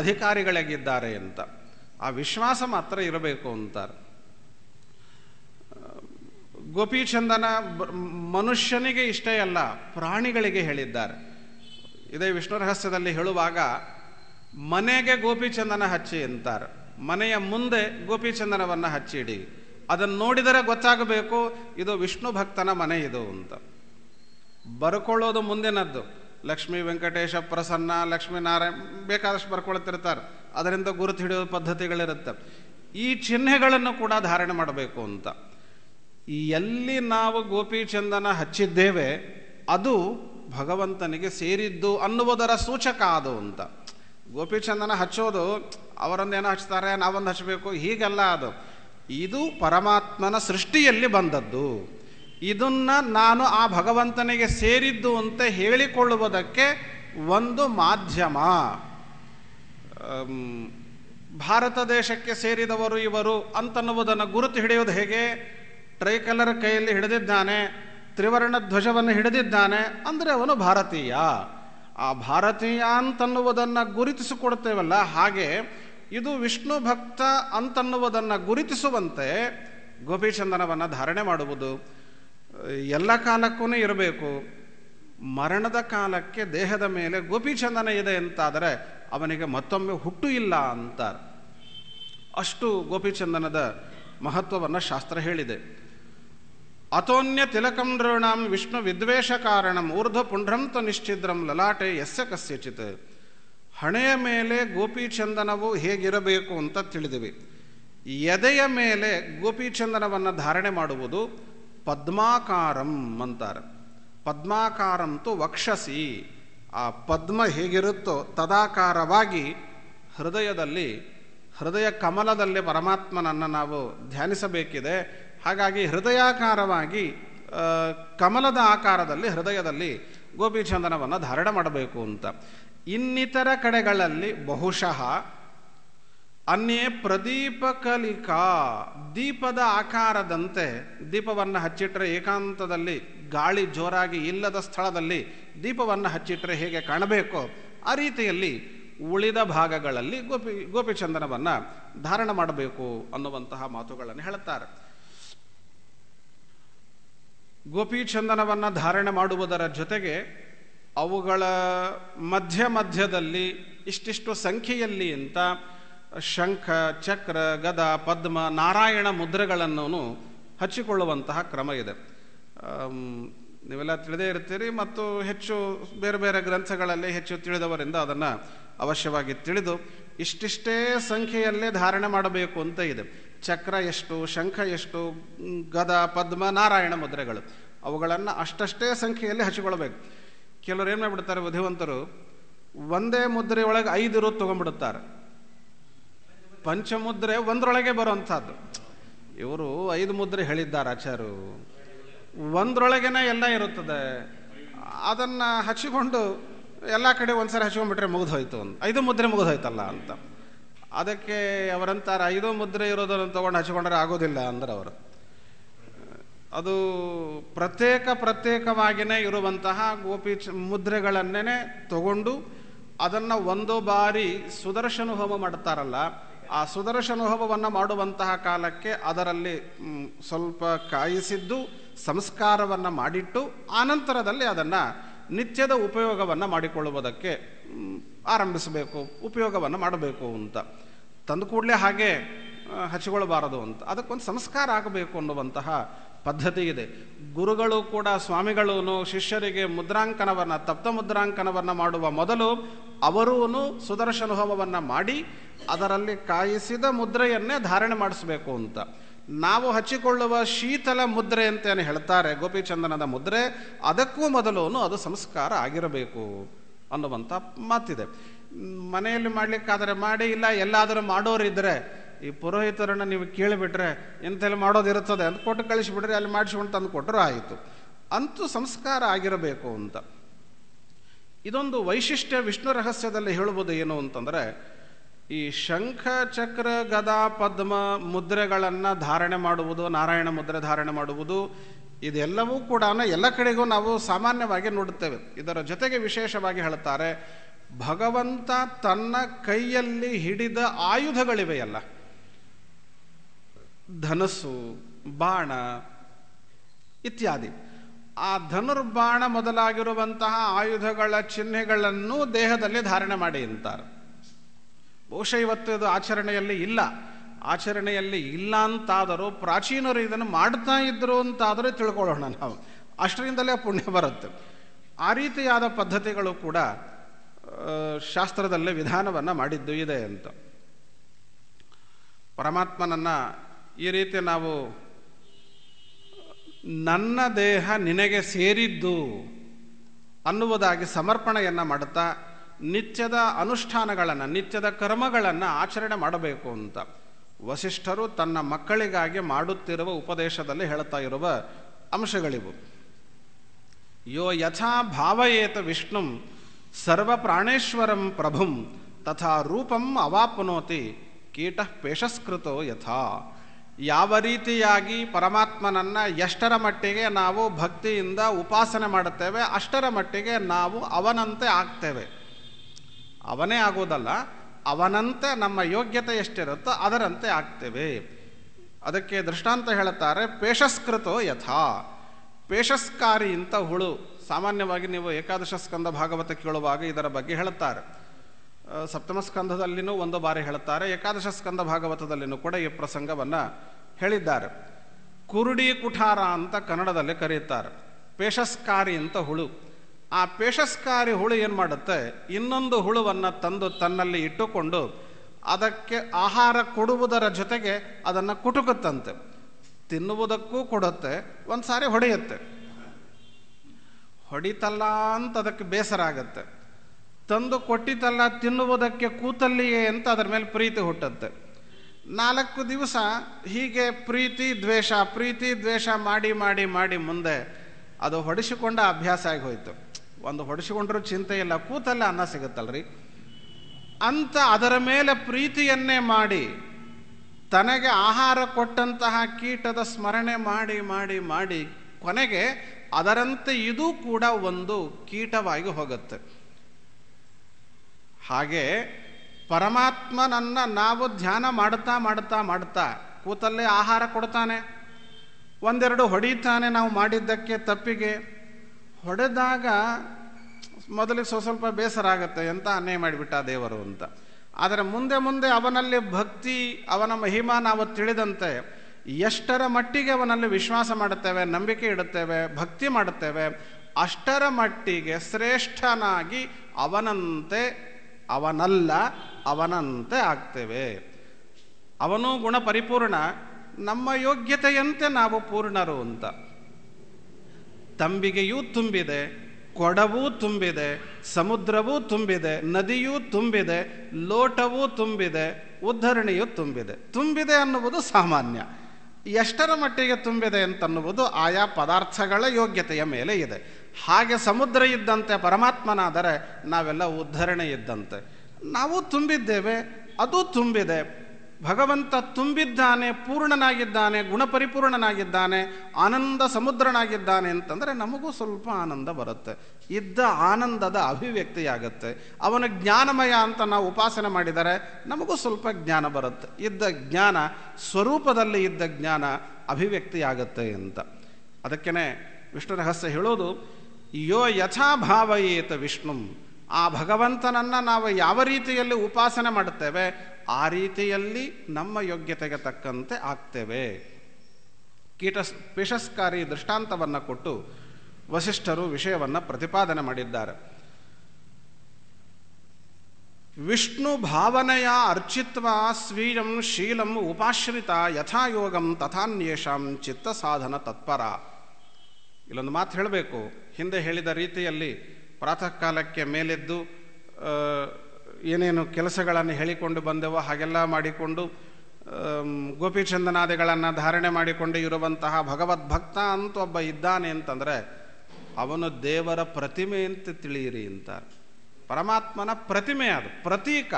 ಅಧಿಕಾರಿಗಳಾಗಿದ್ದಾರೆ ಅಂತ ಆ ವಿಶ್ವಾಸ ಮಾತ್ರ ಇರಬೇಕು ಅಂತಾರೆ ಗೋಪಿಚಂದನ ಮನುಷ್ಯನಿಗೆ ಇಷ್ಟೇ ಅಲ್ಲ ಪ್ರಾಣಿಗಳಿಗೆ ಹೇಳಿದ್ದಾರೆ ಇದೇ ವಿಷ್ಣು ರಹಸ್ಯದಲ್ಲಿ ಹೇಳುವಾಗ ಮನೆಗೆ ಗೋಪಿಚಂದನ ಹಚ್ಚಿ ಅಂತಾರೆ ಮನೆಯ ಮುಂದೆ ಗೋಪಿಚಂದನವನ್ನು ಹಚ್ಚಿಡಿ ಅದನ್ನು ನೋಡಿದರೆ ಗೊತ್ತಾಗಬೇಕು ಇದು ವಿಷ್ಣು ಭಕ್ತನ ಮನೆ ಇದು ಅಂತ ಬರ್ಕೊಳ್ಳೋದು ಮುಂದಿನದ್ದು ಲಕ್ಷ್ಮೀ ವೆಂಕಟೇಶ ಪ್ರಸನ್ನ ಲಕ್ಷ್ಮೀನಾರಾಯಣ ಬೇಕಾದಷ್ಟು ಬರ್ಕೊಳ್ತಿರ್ತಾರೆ ಅದರಿಂದ ಗುರುತು ಹಿಡಿಯೋ ಪದ್ಧತಿಗಳಿರುತ್ತೆ ಈ ಚಿಹ್ನೆಗಳನ್ನು ಕೂಡ ಧಾರಣೆ ಮಾಡಬೇಕು ಅಂತ ಎಲ್ಲಿ ನಾವು ಗೋಪಿಚಂದನ ಹಚ್ಚಿದ್ದೇವೆ ಅದು ಭಗವಂತನಿಗೆ ಸೇರಿದ್ದು ಅನ್ನುವುದರ ಸೂಚಕ ಅದು ಅಂತ ಗೋಪಿಚಂದನ ಹಚ್ಚೋದು ಅವರೊಂದೇನೋ ಹಚ್ತಾರೆ ನಾವೊಂದು ಹಚ್ಚಬೇಕು ಹೀಗೆಲ್ಲ ಅದು ಇದು ಪರಮಾತ್ಮನ ಸೃಷ್ಟಿಯಲ್ಲಿ ಬಂದದ್ದು ಇದನ್ನು ನಾನು ಆ ಭಗವಂತನಿಗೆ ಸೇರಿದ್ದು ಅಂತ ಹೇಳಿಕೊಳ್ಳುವುದಕ್ಕೆ ಒಂದು ಮಾಧ್ಯಮ ಭಾರತ ದೇಶಕ್ಕೆ ಸೇರಿದವರು ಇವರು ಅಂತನ್ನುವುದನ್ನು ಗುರುತು ಹಿಡಿಯುವುದು ಹೇಗೆ ಟ್ರೈಕಲರ್ ಕೈಯಲ್ಲಿ ಹಿಡಿದಿದ್ದಾನೆ ತ್ರಿವರ್ಣ ಧ್ವಜವನ್ನು ಹಿಡಿದಿದ್ದಾನೆ ಅಂದರೆ ಅವನು ಭಾರತೀಯ ಆ ಭಾರತೀಯ ಅಂತನ್ನುವುದನ್ನು ಗುರುತಿಸಿಕೊಡ್ತೇವಲ್ಲ ಹಾಗೆ ಇದು ವಿಷ್ಣು ಭಕ್ತ ಅಂತನ್ನುವುದನ್ನು ಗುರುತಿಸುವಂತೆ ಗೋಪಿಚಂದನವನ್ನು ಧಾರಣೆ ಮಾಡುವುದು ಎಲ್ಲ ಕಾಲಕ್ಕೂ ಇರಬೇಕು ಮರಣದ ಕಾಲಕ್ಕೆ ದೇಹದ ಮೇಲೆ ಗೋಪಿಚಂದನ ಇದೆ ಅಂತಾದರೆ ಅವನಿಗೆ ಮತ್ತೊಮ್ಮೆ ಹುಟ್ಟು ಇಲ್ಲ ಅಂತ ಅಷ್ಟು ಗೋಪಿಚಂದನದ ಮಹತ್ವವನ್ನು ಶಾಸ್ತ್ರ ಹೇಳಿದೆ ಅತೋನ್ಯ ತಿಲಕಂ ನೃಣಾಂ ವಿಷ್ಣು ವಿದ್ವೇಷ ಕಾರಣಂ ಊರ್ಧ್ವ ಪುಂಡ್ರಂತು ನಿಶ್ಚಿದ್ರಂ ಲಲಾಟೆ ಎಸ್ಸ ಕಸ್ಯಚಿತ್ ಹಣೆಯ ಮೇಲೆ ಗೋಪಿಚಂದನವು ಹೇಗಿರಬೇಕು ಅಂತ ತಿಳಿದಿವೆ ಎದೆಯ ಮೇಲೆ ಗೋಪಿಚಂದನವನ್ನು ಧಾರಣೆ ಮಾಡುವುದು ಪದ್ಮಾಕಾರಂ ಅಂತಾರೆ ಪದ್ಮಾಕಾರಂತು ವಕ್ಷಸಿ ಆ ಪದ್ಮ ಹೇಗಿರುತ್ತೋ ತದಾಕಾರವಾಗಿ ಹೃದಯದಲ್ಲಿ ಹೃದಯ ಕಮಲದಲ್ಲಿ ಪರಮಾತ್ಮನನ್ನು ನಾವು ಧ್ಯಾನಿಸಬೇಕಿದೆ ಹಾಗಾಗಿ ಹೃದಯಾಕಾರವಾಗಿ ಕಮಲದ ಆಕಾರದಲ್ಲಿ ಹೃದಯದಲ್ಲಿ ಗೋಪಿಚಂದನವನ್ನು ಧಾರಣ ಮಾಡಬೇಕು ಅಂತ ಇನ್ನಿತರ ಕಡೆಗಳಲ್ಲಿ ಬಹುಶಃ ಅನ್ನೇ ಕಲಿಕಾ ದೀಪದ ಆಕಾರದಂತೆ ದೀಪವನ್ನು ಹಚ್ಚಿಟ್ರೆ ಏಕಾಂತದಲ್ಲಿ ಗಾಳಿ ಜೋರಾಗಿ ಇಲ್ಲದ ಸ್ಥಳದಲ್ಲಿ ದೀಪವನ್ನು ಹಚ್ಚಿಟ್ರೆ ಹೇಗೆ ಕಾಣಬೇಕೋ ಆ ರೀತಿಯಲ್ಲಿ ಉಳಿದ ಭಾಗಗಳಲ್ಲಿ ಗೋಪಿ ಗೋಪಿಚಂದನವನ್ನು ಧಾರಣ ಮಾಡಬೇಕು ಅನ್ನುವಂತಹ ಮಾತುಗಳನ್ನು ಹೇಳುತ್ತಾರೆ ಗೋಪಿಚಂದನವನ್ನು ಧಾರಣೆ ಮಾಡುವುದರ ಜೊತೆಗೆ ಅವುಗಳ ಮಧ್ಯ ಮಧ್ಯದಲ್ಲಿ ಇಷ್ಟಿಷ್ಟು ಸಂಖ್ಯೆಯಲ್ಲಿ ಅಂತ ಶಂಖ ಚಕ್ರ ಗದ ಪದ್ಮ ನಾರಾಯಣ ಮುದ್ರೆಗಳನ್ನು ಹಚ್ಚಿಕೊಳ್ಳುವಂತಹ ಕ್ರಮ ಇದೆ ನೀವೆಲ್ಲ ತಿಳಿದೇ ಇರ್ತೀರಿ ಮತ್ತು ಹೆಚ್ಚು ಬೇರೆ ಬೇರೆ ಗ್ರಂಥಗಳಲ್ಲಿ ಹೆಚ್ಚು ತಿಳಿದವರಿಂದ ಅದನ್ನು ಅವಶ್ಯವಾಗಿ ತಿಳಿದು ಇಷ್ಟಿಷ್ಟೇ ಸಂಖ್ಯೆಯಲ್ಲೇ ಧಾರಣೆ ಮಾಡಬೇಕು ಅಂತ ಇದೆ ಚಕ್ರ ಎಷ್ಟು ಶಂಖ ಎಷ್ಟು ಗದ ಪದ್ಮ ನಾರಾಯಣ ಮುದ್ರೆಗಳು ಅವುಗಳನ್ನು ಅಷ್ಟಷ್ಟೇ ಸಂಖ್ಯೆಯಲ್ಲಿ ಹಚ್ಚಿಕೊಳ್ಬೇಕು ಕೆಲವರು ಏನು ಮಾಡಿಬಿಡ್ತಾರೆ ಬುದ್ಧಿವಂತರು ಒಂದೇ ಮುದ್ರೆಯೊಳಗೆ ಐದು ಇರೋದು ತೊಗೊಂಡ್ಬಿಡುತ್ತಾರೆ ಪಂಚಮುದ್ರೆ ಒಂದರೊಳಗೆ ಬರುವಂಥದ್ದು ಇವರು ಐದು ಮುದ್ರೆ ಹೇಳಿದ್ದಾರೆ ಆಚಾರು ಒಂದರೊಳಗೇನೆ ಎಲ್ಲ ಇರುತ್ತದೆ ಅದನ್ನು ಹಚ್ಚಿಕೊಂಡು ಎಲ್ಲ ಕಡೆ ಒಂದ್ಸರಿ ಹಚ್ಕೊಂಡ್ಬಿಟ್ರೆ ಮುಗಿದು ಹೋಯ್ತು ಅಂತ ಐದು ಮುದ್ರೆ ಮುಗಿದು ಹೋಯ್ತಲ್ಲ ಅಂತ ಅದಕ್ಕೆ ಅವರಂತಾರೆ ಐದು ಮುದ್ರೆ ಇರೋದನ್ನು ತೊಗೊಂಡು ಹಚ್ಕೊಂಡ್ರೆ ಆಗೋದಿಲ್ಲ ಅಂದ್ರೆ ಅವರು ಅದು ಪ್ರತ್ಯೇಕ ಪ್ರತ್ಯೇಕವಾಗಿಯೇ ಇರುವಂತಹ ಗೋಪಿ ಮುದ್ರೆಗಳನ್ನೇ ತಗೊಂಡು ಅದನ್ನು ಒಂದು ಬಾರಿ ಸುದರ್ಶನ ಹೋಮ ಮಾಡ್ತಾರಲ್ಲ ಆ ಸುದರ್ಶನ ಹೋಮವನ್ನು ಮಾಡುವಂತಹ ಕಾಲಕ್ಕೆ ಅದರಲ್ಲಿ ಸ್ವಲ್ಪ ಕಾಯಿಸಿದ್ದು ಸಂಸ್ಕಾರವನ್ನು ಮಾಡಿಟ್ಟು ಆನಂತರದಲ್ಲಿ ಅದನ್ನು ನಿತ್ಯದ ಉಪಯೋಗವನ್ನು ಮಾಡಿಕೊಳ್ಳುವುದಕ್ಕೆ ಆರಂಭಿಸಬೇಕು ಉಪಯೋಗವನ್ನು ಮಾಡಬೇಕು ಅಂತ ತಂದು ಕೂಡಲೇ ಹಾಗೆ ಹಚ್ಚಿಕೊಳ್ಳಬಾರದು ಅಂತ ಅದಕ್ಕೊಂದು ಸಂಸ್ಕಾರ ಆಗಬೇಕು ಅನ್ನುವಂತಹ ಪದ್ಧತಿ ಇದೆ ಗುರುಗಳು ಕೂಡ ಸ್ವಾಮಿಗಳೂ ಶಿಷ್ಯರಿಗೆ ಮುದ್ರಾಂಕನವನ್ನು ತಪ್ತ ಮುದ್ರಾಂಕನವನ್ನು ಮಾಡುವ ಮೊದಲು ಅವರೂ ಸುದರ್ಶನ ಹೋಮವನ್ನು ಮಾಡಿ ಅದರಲ್ಲಿ ಕಾಯಿಸಿದ ಮುದ್ರೆಯನ್ನೇ ಧಾರಣೆ ಮಾಡಿಸಬೇಕು ಅಂತ ನಾವು ಹಚ್ಚಿಕೊಳ್ಳುವ ಶೀತಲ ಮುದ್ರೆ ಅಂತೇನು ಹೇಳ್ತಾರೆ ಗೋಪಿಚಂದನದ ಮುದ್ರೆ ಅದಕ್ಕೂ ಮೊದಲು ಅದು ಸಂಸ್ಕಾರ ಆಗಿರಬೇಕು ಅನ್ನುವಂಥ ಮಾತಿದೆ ಮನೆಯಲ್ಲಿ ಮಾಡಲಿಕ್ಕಾದರೆ ಮಾಡಿ ಇಲ್ಲ ಎಲ್ಲಾದರೂ ಮಾಡೋರಿದ್ದರೆ ಈ ಪುರೋಹಿತರನ್ನ ನೀವು ಕೇಳಿಬಿಟ್ರೆ ಹೇಳಿ ಮಾಡೋದಿರುತ್ತದೆ ಅಂತ ಕೊಟ್ಟು ಕಳಿಸಿಬಿಟ್ರೆ ಅಲ್ಲಿ ಮಾಡಿಸ್ಕೊಂಡು ತಂದು ಕೊಟ್ಟರು ಆಯಿತು ಅಂತೂ ಸಂಸ್ಕಾರ ಆಗಿರಬೇಕು ಅಂತ ಇದೊಂದು ವೈಶಿಷ್ಟ್ಯ ವಿಷ್ಣು ರಹಸ್ಯದಲ್ಲಿ ಹೇಳುವುದು ಏನು ಅಂತಂದರೆ ಈ ಶಂಖ ಚಕ್ರ ಗದಾ ಪದ್ಮ ಮುದ್ರೆಗಳನ್ನು ಧಾರಣೆ ಮಾಡುವುದು ನಾರಾಯಣ ಮುದ್ರೆ ಧಾರಣೆ ಮಾಡುವುದು ಇದೆಲ್ಲವೂ ಕೂಡ ಎಲ್ಲ ಕಡೆಗೂ ನಾವು ಸಾಮಾನ್ಯವಾಗಿ ನೋಡುತ್ತೇವೆ ಇದರ ಜೊತೆಗೆ ವಿಶೇಷವಾಗಿ ಹೇಳುತ್ತಾರೆ ಭಗವಂತ ತನ್ನ ಕೈಯಲ್ಲಿ ಹಿಡಿದ ಆಯುಧಗಳಿವೆಯಲ್ಲ ಧನಸ್ಸು ಬಾಣ ಇತ್ಯಾದಿ ಆ ಧನುರ್ಬಾಣ ಮೊದಲಾಗಿರುವಂತಹ ಆಯುಧಗಳ ಚಿಹ್ನೆಗಳನ್ನು ದೇಹದಲ್ಲಿ ಧಾರಣೆ ಮಾಡಿ ಅಂತಾರೆ ಬಹುಶಃ ಇವತ್ತು ಇದು ಆಚರಣೆಯಲ್ಲಿ ಇಲ್ಲ ಆಚರಣೆಯಲ್ಲಿ ಇಲ್ಲ ಅಂತಾದರೂ ಪ್ರಾಚೀನರು ಇದನ್ನು ಮಾಡ್ತಾ ಇದ್ದರು ಅಂತಾದರೂ ತಿಳ್ಕೊಳ್ಳೋಣ ನಾವು ಅಷ್ಟರಿಂದಲೇ ಪುಣ್ಯ ಬರುತ್ತೆ ಆ ರೀತಿಯಾದ ಪದ್ಧತಿಗಳು ಕೂಡ ಶಾಸ್ತ್ರದಲ್ಲಿ ವಿಧಾನವನ್ನು ಮಾಡಿದ್ದು ಇದೆ ಅಂತ ಪರಮಾತ್ಮನನ್ನು ಈ ರೀತಿ ನಾವು ನನ್ನ ದೇಹ ನಿನಗೆ ಸೇರಿದ್ದು ಅನ್ನುವುದಾಗಿ ಸಮರ್ಪಣೆಯನ್ನು ಮಾಡುತ್ತಾ ನಿತ್ಯದ ಅನುಷ್ಠಾನಗಳನ್ನು ನಿತ್ಯದ ಕರ್ಮಗಳನ್ನು ಆಚರಣೆ ಮಾಡಬೇಕು ಅಂತ ವಸಿಷ್ಠರು ತನ್ನ ಮಕ್ಕಳಿಗಾಗಿ ಮಾಡುತ್ತಿರುವ ಉಪದೇಶದಲ್ಲಿ ಹೇಳ್ತಾ ಇರುವ ಅಂಶಗಳಿವು ಯೋ ಯಥಾ ಭಾವಯೇತ ವಿಷ್ಣು ಸರ್ವ ಪ್ರಾಣೇಶ್ವರಂ ಪ್ರಭುಂ ತಥಾ ರೂಪಂ ಅವಾಪ್ನೋತಿ ಕೀಟ ಪೇಷಸ್ಕೃತೋ ಯಥಾ ಯಾವ ರೀತಿಯಾಗಿ ಪರಮಾತ್ಮನನ್ನು ಎಷ್ಟರ ಮಟ್ಟಿಗೆ ನಾವು ಭಕ್ತಿಯಿಂದ ಉಪಾಸನೆ ಮಾಡುತ್ತೇವೆ ಅಷ್ಟರ ಮಟ್ಟಿಗೆ ನಾವು ಅವನಂತೆ ಆಗ್ತೇವೆ ಅವನೇ ಆಗೋದಲ್ಲ ಅವನಂತೆ ನಮ್ಮ ಯೋಗ್ಯತೆ ಎಷ್ಟಿರುತ್ತೋ ಅದರಂತೆ ಆಗ್ತೇವೆ ಅದಕ್ಕೆ ದೃಷ್ಟಾಂತ ಹೇಳುತ್ತಾರೆ ಪೇಷಸ್ಕೃತೋ ಯಥಾ ಪೇಷಸ್ಕಾರಿ ಇಂಥ ಹುಳು ಸಾಮಾನ್ಯವಾಗಿ ನೀವು ಏಕಾದಶ ಸ್ಕಂದ ಭಾಗವತ ಕೇಳುವಾಗ ಇದರ ಬಗ್ಗೆ ಹೇಳುತ್ತಾರೆ ಸಪ್ತಮ ಸ್ಕಂಧದಲ್ಲಿನೂ ಒಂದು ಬಾರಿ ಹೇಳುತ್ತಾರೆ ಏಕಾದಶ ಸ್ಕಂದ ಭಾಗವತದಲ್ಲಿನೂ ಕೂಡ ಈ ಪ್ರಸಂಗವನ್ನು ಹೇಳಿದ್ದಾರೆ ಕುರುಡಿ ಕುಠಾರ ಅಂತ ಕನ್ನಡದಲ್ಲಿ ಕರೆಯುತ್ತಾರೆ ಪೇಷಸ್ಕಾರಿ ಅಂತ ಹುಳು ಆ ಪೇಷಸ್ಕಾರಿ ಹುಳು ಏನು ಮಾಡುತ್ತೆ ಇನ್ನೊಂದು ಹುಳುವನ್ನು ತಂದು ತನ್ನಲ್ಲಿ ಇಟ್ಟುಕೊಂಡು ಅದಕ್ಕೆ ಆಹಾರ ಕೊಡುವುದರ ಜೊತೆಗೆ ಅದನ್ನು ಕುಟುಕುತ್ತಂತೆ ತಿನ್ನುವುದಕ್ಕೂ ಕೊಡುತ್ತೆ ಒಂದು ಸಾರಿ ಹೊಡೆಯುತ್ತೆ ಹೊಡಿತಲ್ಲ ಅಂತ ಅದಕ್ಕೆ ಬೇಸರ ಆಗುತ್ತೆ ತಂದು ಕೊಟ್ಟಿತಲ್ಲ ತಿನ್ನುವುದಕ್ಕೆ ಕೂತಲ್ಲಿಯೇ ಅಂತ ಅದರ ಮೇಲೆ ಪ್ರೀತಿ ಹುಟ್ಟುತ್ತೆ ನಾಲ್ಕು ದಿವಸ ಹೀಗೆ ಪ್ರೀತಿ ದ್ವೇಷ ಪ್ರೀತಿ ದ್ವೇಷ ಮಾಡಿ ಮಾಡಿ ಮಾಡಿ ಮುಂದೆ ಅದು ಹೊಡೆಸಿಕೊಂಡ ಅಭ್ಯಾಸ ಆಗಿ ಹೋಯಿತು ಒಂದು ಹೊಡೆಸಿಕೊಂಡ್ರೂ ಚಿಂತೆ ಇಲ್ಲ ಕೂತಲ್ಲ ಅನ್ನ ಸಿಗುತ್ತಲ್ರಿ ಅಂತ ಅದರ ಮೇಲೆ ಪ್ರೀತಿಯನ್ನೇ ಮಾಡಿ ತನಗೆ ಆಹಾರ ಕೊಟ್ಟಂತಹ ಕೀಟದ ಸ್ಮರಣೆ ಮಾಡಿ ಮಾಡಿ ಮಾಡಿ ಕೊನೆಗೆ ಅದರಂತೆ ಇದು ಕೂಡ ಒಂದು ಕೀಟವಾಗಿ ಹೋಗುತ್ತೆ ಹಾಗೆ ಪರಮಾತ್ಮನನ್ನು ನಾವು ಧ್ಯಾನ ಮಾಡ್ತಾ ಮಾಡ್ತಾ ಮಾಡ್ತಾ ಕೂತಲ್ಲೇ ಆಹಾರ ಕೊಡ್ತಾನೆ ಒಂದೆರಡು ಹೊಡಿತಾನೆ ನಾವು ಮಾಡಿದ್ದಕ್ಕೆ ತಪ್ಪಿಗೆ ಹೊಡೆದಾಗ ಮೊದಲಿಗೆ ಸ್ವಲ್ಪ ಸ್ವಲ್ಪ ಬೇಸರ ಆಗುತ್ತೆ ಅಂತ ಅನ್ಯಾಯ ಮಾಡಿಬಿಟ್ಟ ದೇವರು ಅಂತ ಆದರೆ ಮುಂದೆ ಮುಂದೆ ಅವನಲ್ಲಿ ಭಕ್ತಿ ಅವನ ಮಹಿಮಾ ನಾವು ತಿಳಿದಂತೆ ಎಷ್ಟರ ಮಟ್ಟಿಗೆ ಅವನಲ್ಲಿ ವಿಶ್ವಾಸ ಮಾಡುತ್ತೇವೆ ನಂಬಿಕೆ ಇಡುತ್ತೇವೆ ಭಕ್ತಿ ಮಾಡುತ್ತೇವೆ ಅಷ್ಟರ ಮಟ್ಟಿಗೆ ಶ್ರೇಷ್ಠನಾಗಿ ಅವನಂತೆ ಅವನಲ್ಲ ಅವನಂತೆ ಆಗ್ತೇವೆ ಅವನು ಗುಣ ಪರಿಪೂರ್ಣ ನಮ್ಮ ಯೋಗ್ಯತೆಯಂತೆ ನಾವು ಪೂರ್ಣರು ಅಂತ ತಂಬಿಗೆಯೂ ತುಂಬಿದೆ ಕೊಡವೂ ತುಂಬಿದೆ ಸಮುದ್ರವೂ ತುಂಬಿದೆ ನದಿಯೂ ತುಂಬಿದೆ ಲೋಟವೂ ತುಂಬಿದೆ ಉದ್ಧರಣೆಯೂ ತುಂಬಿದೆ ತುಂಬಿದೆ ಅನ್ನುವುದು ಸಾಮಾನ್ಯ ಎಷ್ಟರ ಮಟ್ಟಿಗೆ ತುಂಬಿದೆ ಅಂತನ್ನುವುದು ಆಯಾ ಪದಾರ್ಥಗಳ ಯೋಗ್ಯತೆಯ ಮೇಲೆ ಇದೆ ಹಾಗೆ ಸಮುದ್ರ ಇದ್ದಂತೆ ಪರಮಾತ್ಮನಾದರೆ ನಾವೆಲ್ಲ ಉದ್ಧರಣೆ ಇದ್ದಂತೆ ನಾವು ತುಂಬಿದ್ದೇವೆ ಅದು ತುಂಬಿದೆ ಭಗವಂತ ತುಂಬಿದ್ದಾನೆ ಪೂರ್ಣನಾಗಿದ್ದಾನೆ ಗುಣಪರಿಪೂರ್ಣನಾಗಿದ್ದಾನೆ ಆನಂದ ಸಮುದ್ರನಾಗಿದ್ದಾನೆ ಅಂತಂದರೆ ನಮಗೂ ಸ್ವಲ್ಪ ಆನಂದ ಬರುತ್ತೆ ಇದ್ದ ಆನಂದದ ಅಭಿವ್ಯಕ್ತಿಯಾಗತ್ತೆ ಅವನ ಜ್ಞಾನಮಯ ಅಂತ ನಾವು ಉಪಾಸನೆ ಮಾಡಿದರೆ ನಮಗೂ ಸ್ವಲ್ಪ ಜ್ಞಾನ ಬರುತ್ತೆ ಇದ್ದ ಜ್ಞಾನ ಸ್ವರೂಪದಲ್ಲಿ ಇದ್ದ ಜ್ಞಾನ ಅಭಿವ್ಯಕ್ತಿಯಾಗತ್ತೆ ಅಂತ ಅದಕ್ಕೇ ವಿಷ್ಣು ರಹಸ್ಯ ಹೇಳೋದು ಯೋ ಏತ ವಿಷ್ಣು ಆ ಭಗವಂತನನ್ನು ನಾವು ಯಾವ ರೀತಿಯಲ್ಲಿ ಉಪಾಸನೆ ಮಾಡುತ್ತೇವೆ ಆ ರೀತಿಯಲ್ಲಿ ನಮ್ಮ ಯೋಗ್ಯತೆಗೆ ತಕ್ಕಂತೆ ಆಗ್ತೇವೆ ಕೀಟ ಪಿಶಸ್ಕಾರಿ ದೃಷ್ಟಾಂತವನ್ನು ಕೊಟ್ಟು ವಸಿಷ್ಠರು ವಿಷಯವನ್ನು ಪ್ರತಿಪಾದನೆ ಮಾಡಿದ್ದಾರೆ ವಿಷ್ಣು ಭಾವನೆಯ ಅರ್ಚಿತ್ವ ಸ್ವೀಯಂ ಶೀಲಂ ಉಪಾಶ್ರಿತ ಯಥಾಯೋಗಂ ತಥಾನ್ಯೇಷಾಂ ಚಿತ್ತ ಸಾಧನ ತತ್ಪರ ಇಲ್ಲೊಂದು ಮಾತು ಹೇಳಬೇಕು ಹಿಂದೆ ಹೇಳಿದ ರೀತಿಯಲ್ಲಿ ಪ್ರಾತಃ ಕಾಲಕ್ಕೆ ಮೇಲೆದ್ದು ಏನೇನು ಕೆಲಸಗಳನ್ನು ಹೇಳಿಕೊಂಡು ಬಂದೆವೋ ಹಾಗೆಲ್ಲ ಮಾಡಿಕೊಂಡು ಗೋಪಿಚಂದನಾದಿಗಳನ್ನು ಧಾರಣೆ ಮಾಡಿಕೊಂಡು ಇರುವಂತಹ ಭಗವದ್ಭಕ್ತ ಅಂತ ಒಬ್ಬ ಇದ್ದಾನೆ ಅಂತಂದರೆ ಅವನು ದೇವರ ಪ್ರತಿಮೆ ಅಂತ ತಿಳಿಯಿರಿ ಅಂತ ಪರಮಾತ್ಮನ ಪ್ರತಿಮೆ ಅದು ಪ್ರತೀಕ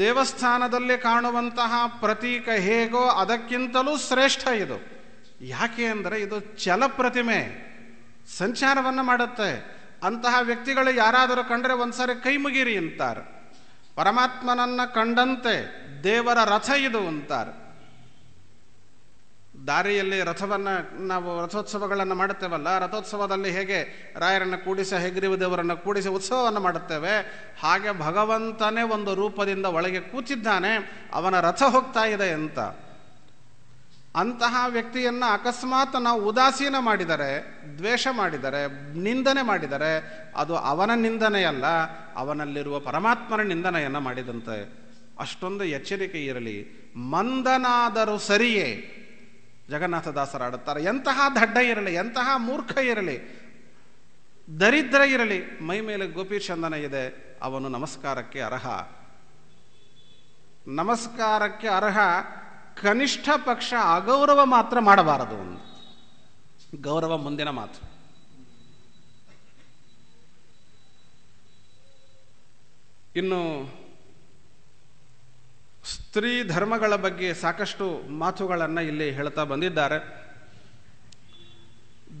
ದೇವಸ್ಥಾನದಲ್ಲಿ ಕಾಣುವಂತಹ ಪ್ರತೀಕ ಹೇಗೋ ಅದಕ್ಕಿಂತಲೂ ಶ್ರೇಷ್ಠ ಇದು ಯಾಕೆ ಅಂದರೆ ಇದು ಚಲ ಪ್ರತಿಮೆ ಸಂಚಾರವನ್ನು ಮಾಡುತ್ತೆ ಅಂತಹ ವ್ಯಕ್ತಿಗಳು ಯಾರಾದರೂ ಕಂಡರೆ ಒಂದ್ಸಾರಿ ಕೈ ಮುಗಿರಿ ಅಂತಾರೆ ಪರಮಾತ್ಮನನ್ನು ಕಂಡಂತೆ ದೇವರ ರಥ ಇದು ಅಂತಾರೆ ದಾರಿಯಲ್ಲಿ ರಥವನ್ನು ನಾವು ರಥೋತ್ಸವಗಳನ್ನು ಮಾಡುತ್ತೇವಲ್ಲ ರಥೋತ್ಸವದಲ್ಲಿ ಹೇಗೆ ರಾಯರನ್ನು ಕೂಡಿಸಿ ಹೆಗ್ರೀವ ದೇವರನ್ನು ಕೂಡಿಸಿ ಉತ್ಸವವನ್ನು ಮಾಡುತ್ತೇವೆ ಹಾಗೆ ಭಗವಂತನೇ ಒಂದು ರೂಪದಿಂದ ಒಳಗೆ ಕೂತಿದ್ದಾನೆ ಅವನ ರಥ ಹೋಗ್ತಾ ಇದೆ ಅಂತ ಅಂತಹ ವ್ಯಕ್ತಿಯನ್ನು ಅಕಸ್ಮಾತ್ ನಾವು ಉದಾಸೀನ ಮಾಡಿದರೆ ದ್ವೇಷ ಮಾಡಿದರೆ ನಿಂದನೆ ಮಾಡಿದರೆ ಅದು ಅವನ ನಿಂದನೆಯಲ್ಲ ಅವನಲ್ಲಿರುವ ಪರಮಾತ್ಮನ ನಿಂದನೆಯನ್ನು ಮಾಡಿದಂತೆ ಅಷ್ಟೊಂದು ಎಚ್ಚರಿಕೆ ಇರಲಿ ಮಂದನಾದರೂ ಸರಿಯೇ ಜಗನ್ನಾಥದಾಸರಾಡುತ್ತಾರೆ ಎಂತಹ ದಡ್ಡ ಇರಲಿ ಎಂತಹ ಮೂರ್ಖ ಇರಲಿ ದರಿದ್ರ ಇರಲಿ ಮೈ ಮೇಲೆ ಗೋಪಿ ಚಂದನ ಇದೆ ಅವನು ನಮಸ್ಕಾರಕ್ಕೆ ಅರ್ಹ ನಮಸ್ಕಾರಕ್ಕೆ ಅರ್ಹ ಕನಿಷ್ಠ ಪಕ್ಷ ಅಗೌರವ ಮಾತ್ರ ಮಾಡಬಾರದು ಒಂದು ಗೌರವ ಮುಂದಿನ ಮಾತು ಇನ್ನು ಸ್ತ್ರೀ ಧರ್ಮಗಳ ಬಗ್ಗೆ ಸಾಕಷ್ಟು ಮಾತುಗಳನ್ನು ಇಲ್ಲಿ ಹೇಳ್ತಾ ಬಂದಿದ್ದಾರೆ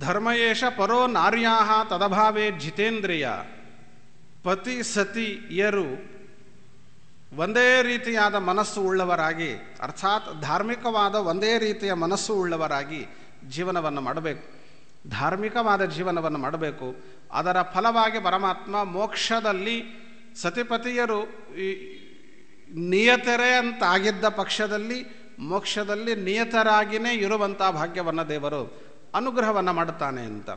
ಧರ್ಮಯೇಶ ಪರೋ ನಾರ್ಯಾಹ ತದಭಾವೇ ಜಿತೇಂದ್ರಿಯ ಪತಿ ಸತಿಯರು ಒಂದೇ ರೀತಿಯಾದ ಮನಸ್ಸು ಉಳ್ಳವರಾಗಿ ಅರ್ಥಾತ್ ಧಾರ್ಮಿಕವಾದ ಒಂದೇ ರೀತಿಯ ಮನಸ್ಸು ಉಳ್ಳವರಾಗಿ ಜೀವನವನ್ನು ಮಾಡಬೇಕು ಧಾರ್ಮಿಕವಾದ ಜೀವನವನ್ನು ಮಾಡಬೇಕು ಅದರ ಫಲವಾಗಿ ಪರಮಾತ್ಮ ಮೋಕ್ಷದಲ್ಲಿ ಸತಿಪತಿಯರು ನಿಯತರೇ ಅಂತಾಗಿದ್ದ ಪಕ್ಷದಲ್ಲಿ ಮೋಕ್ಷದಲ್ಲಿ ನಿಯತರಾಗಿಯೇ ಇರುವಂಥ ಭಾಗ್ಯವನ್ನು ದೇವರು ಅನುಗ್ರಹವನ್ನು ಮಾಡುತ್ತಾನೆ ಅಂತ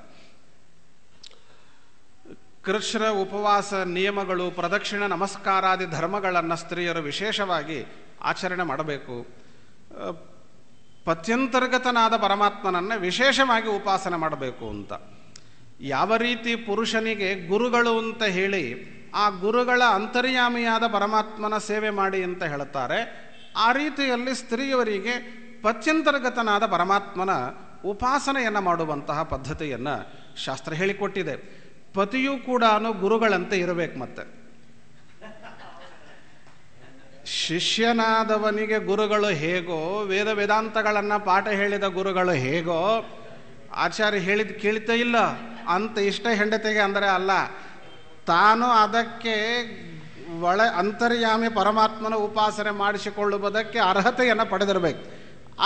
ಕೃಷ್ಣ ಉಪವಾಸ ನಿಯಮಗಳು ಪ್ರದಕ್ಷಿಣ ನಮಸ್ಕಾರಾದಿ ಧರ್ಮಗಳನ್ನು ಸ್ತ್ರೀಯರು ವಿಶೇಷವಾಗಿ ಆಚರಣೆ ಮಾಡಬೇಕು ಪತ್ಯಂತರ್ಗತನಾದ ಪರಮಾತ್ಮನನ್ನು ವಿಶೇಷವಾಗಿ ಉಪಾಸನೆ ಮಾಡಬೇಕು ಅಂತ ಯಾವ ರೀತಿ ಪುರುಷನಿಗೆ ಗುರುಗಳು ಅಂತ ಹೇಳಿ ಆ ಗುರುಗಳ ಅಂತರ್ಯಾಮಿಯಾದ ಪರಮಾತ್ಮನ ಸೇವೆ ಮಾಡಿ ಅಂತ ಹೇಳುತ್ತಾರೆ ಆ ರೀತಿಯಲ್ಲಿ ಸ್ತ್ರೀಯವರಿಗೆ ಪತ್ಯಂತರ್ಗತನಾದ ಪರಮಾತ್ಮನ ಉಪಾಸನೆಯನ್ನು ಮಾಡುವಂತಹ ಪದ್ಧತಿಯನ್ನು ಶಾಸ್ತ್ರ ಹೇಳಿಕೊಟ್ಟಿದೆ ಪತಿಯೂ ಕೂಡ ಗುರುಗಳಂತೆ ಇರಬೇಕು ಮತ್ತೆ ಶಿಷ್ಯನಾದವನಿಗೆ ಗುರುಗಳು ಹೇಗೋ ವೇದ ವೇದಾಂತಗಳನ್ನು ಪಾಠ ಹೇಳಿದ ಗುರುಗಳು ಹೇಗೋ ಆಚಾರ್ಯ ಹೇಳಿದ ಕೇಳ್ತಾ ಇಲ್ಲ ಅಂತ ಇಷ್ಟ ಹೆಂಡತಿಗೆ ಅಂದರೆ ಅಲ್ಲ ತಾನು ಅದಕ್ಕೆ ಒಳ ಅಂತರ್ಯಾಮಿ ಪರಮಾತ್ಮನ ಉಪಾಸನೆ ಮಾಡಿಸಿಕೊಳ್ಳುವುದಕ್ಕೆ ಅರ್ಹತೆಯನ್ನು ಪಡೆದಿರಬೇಕು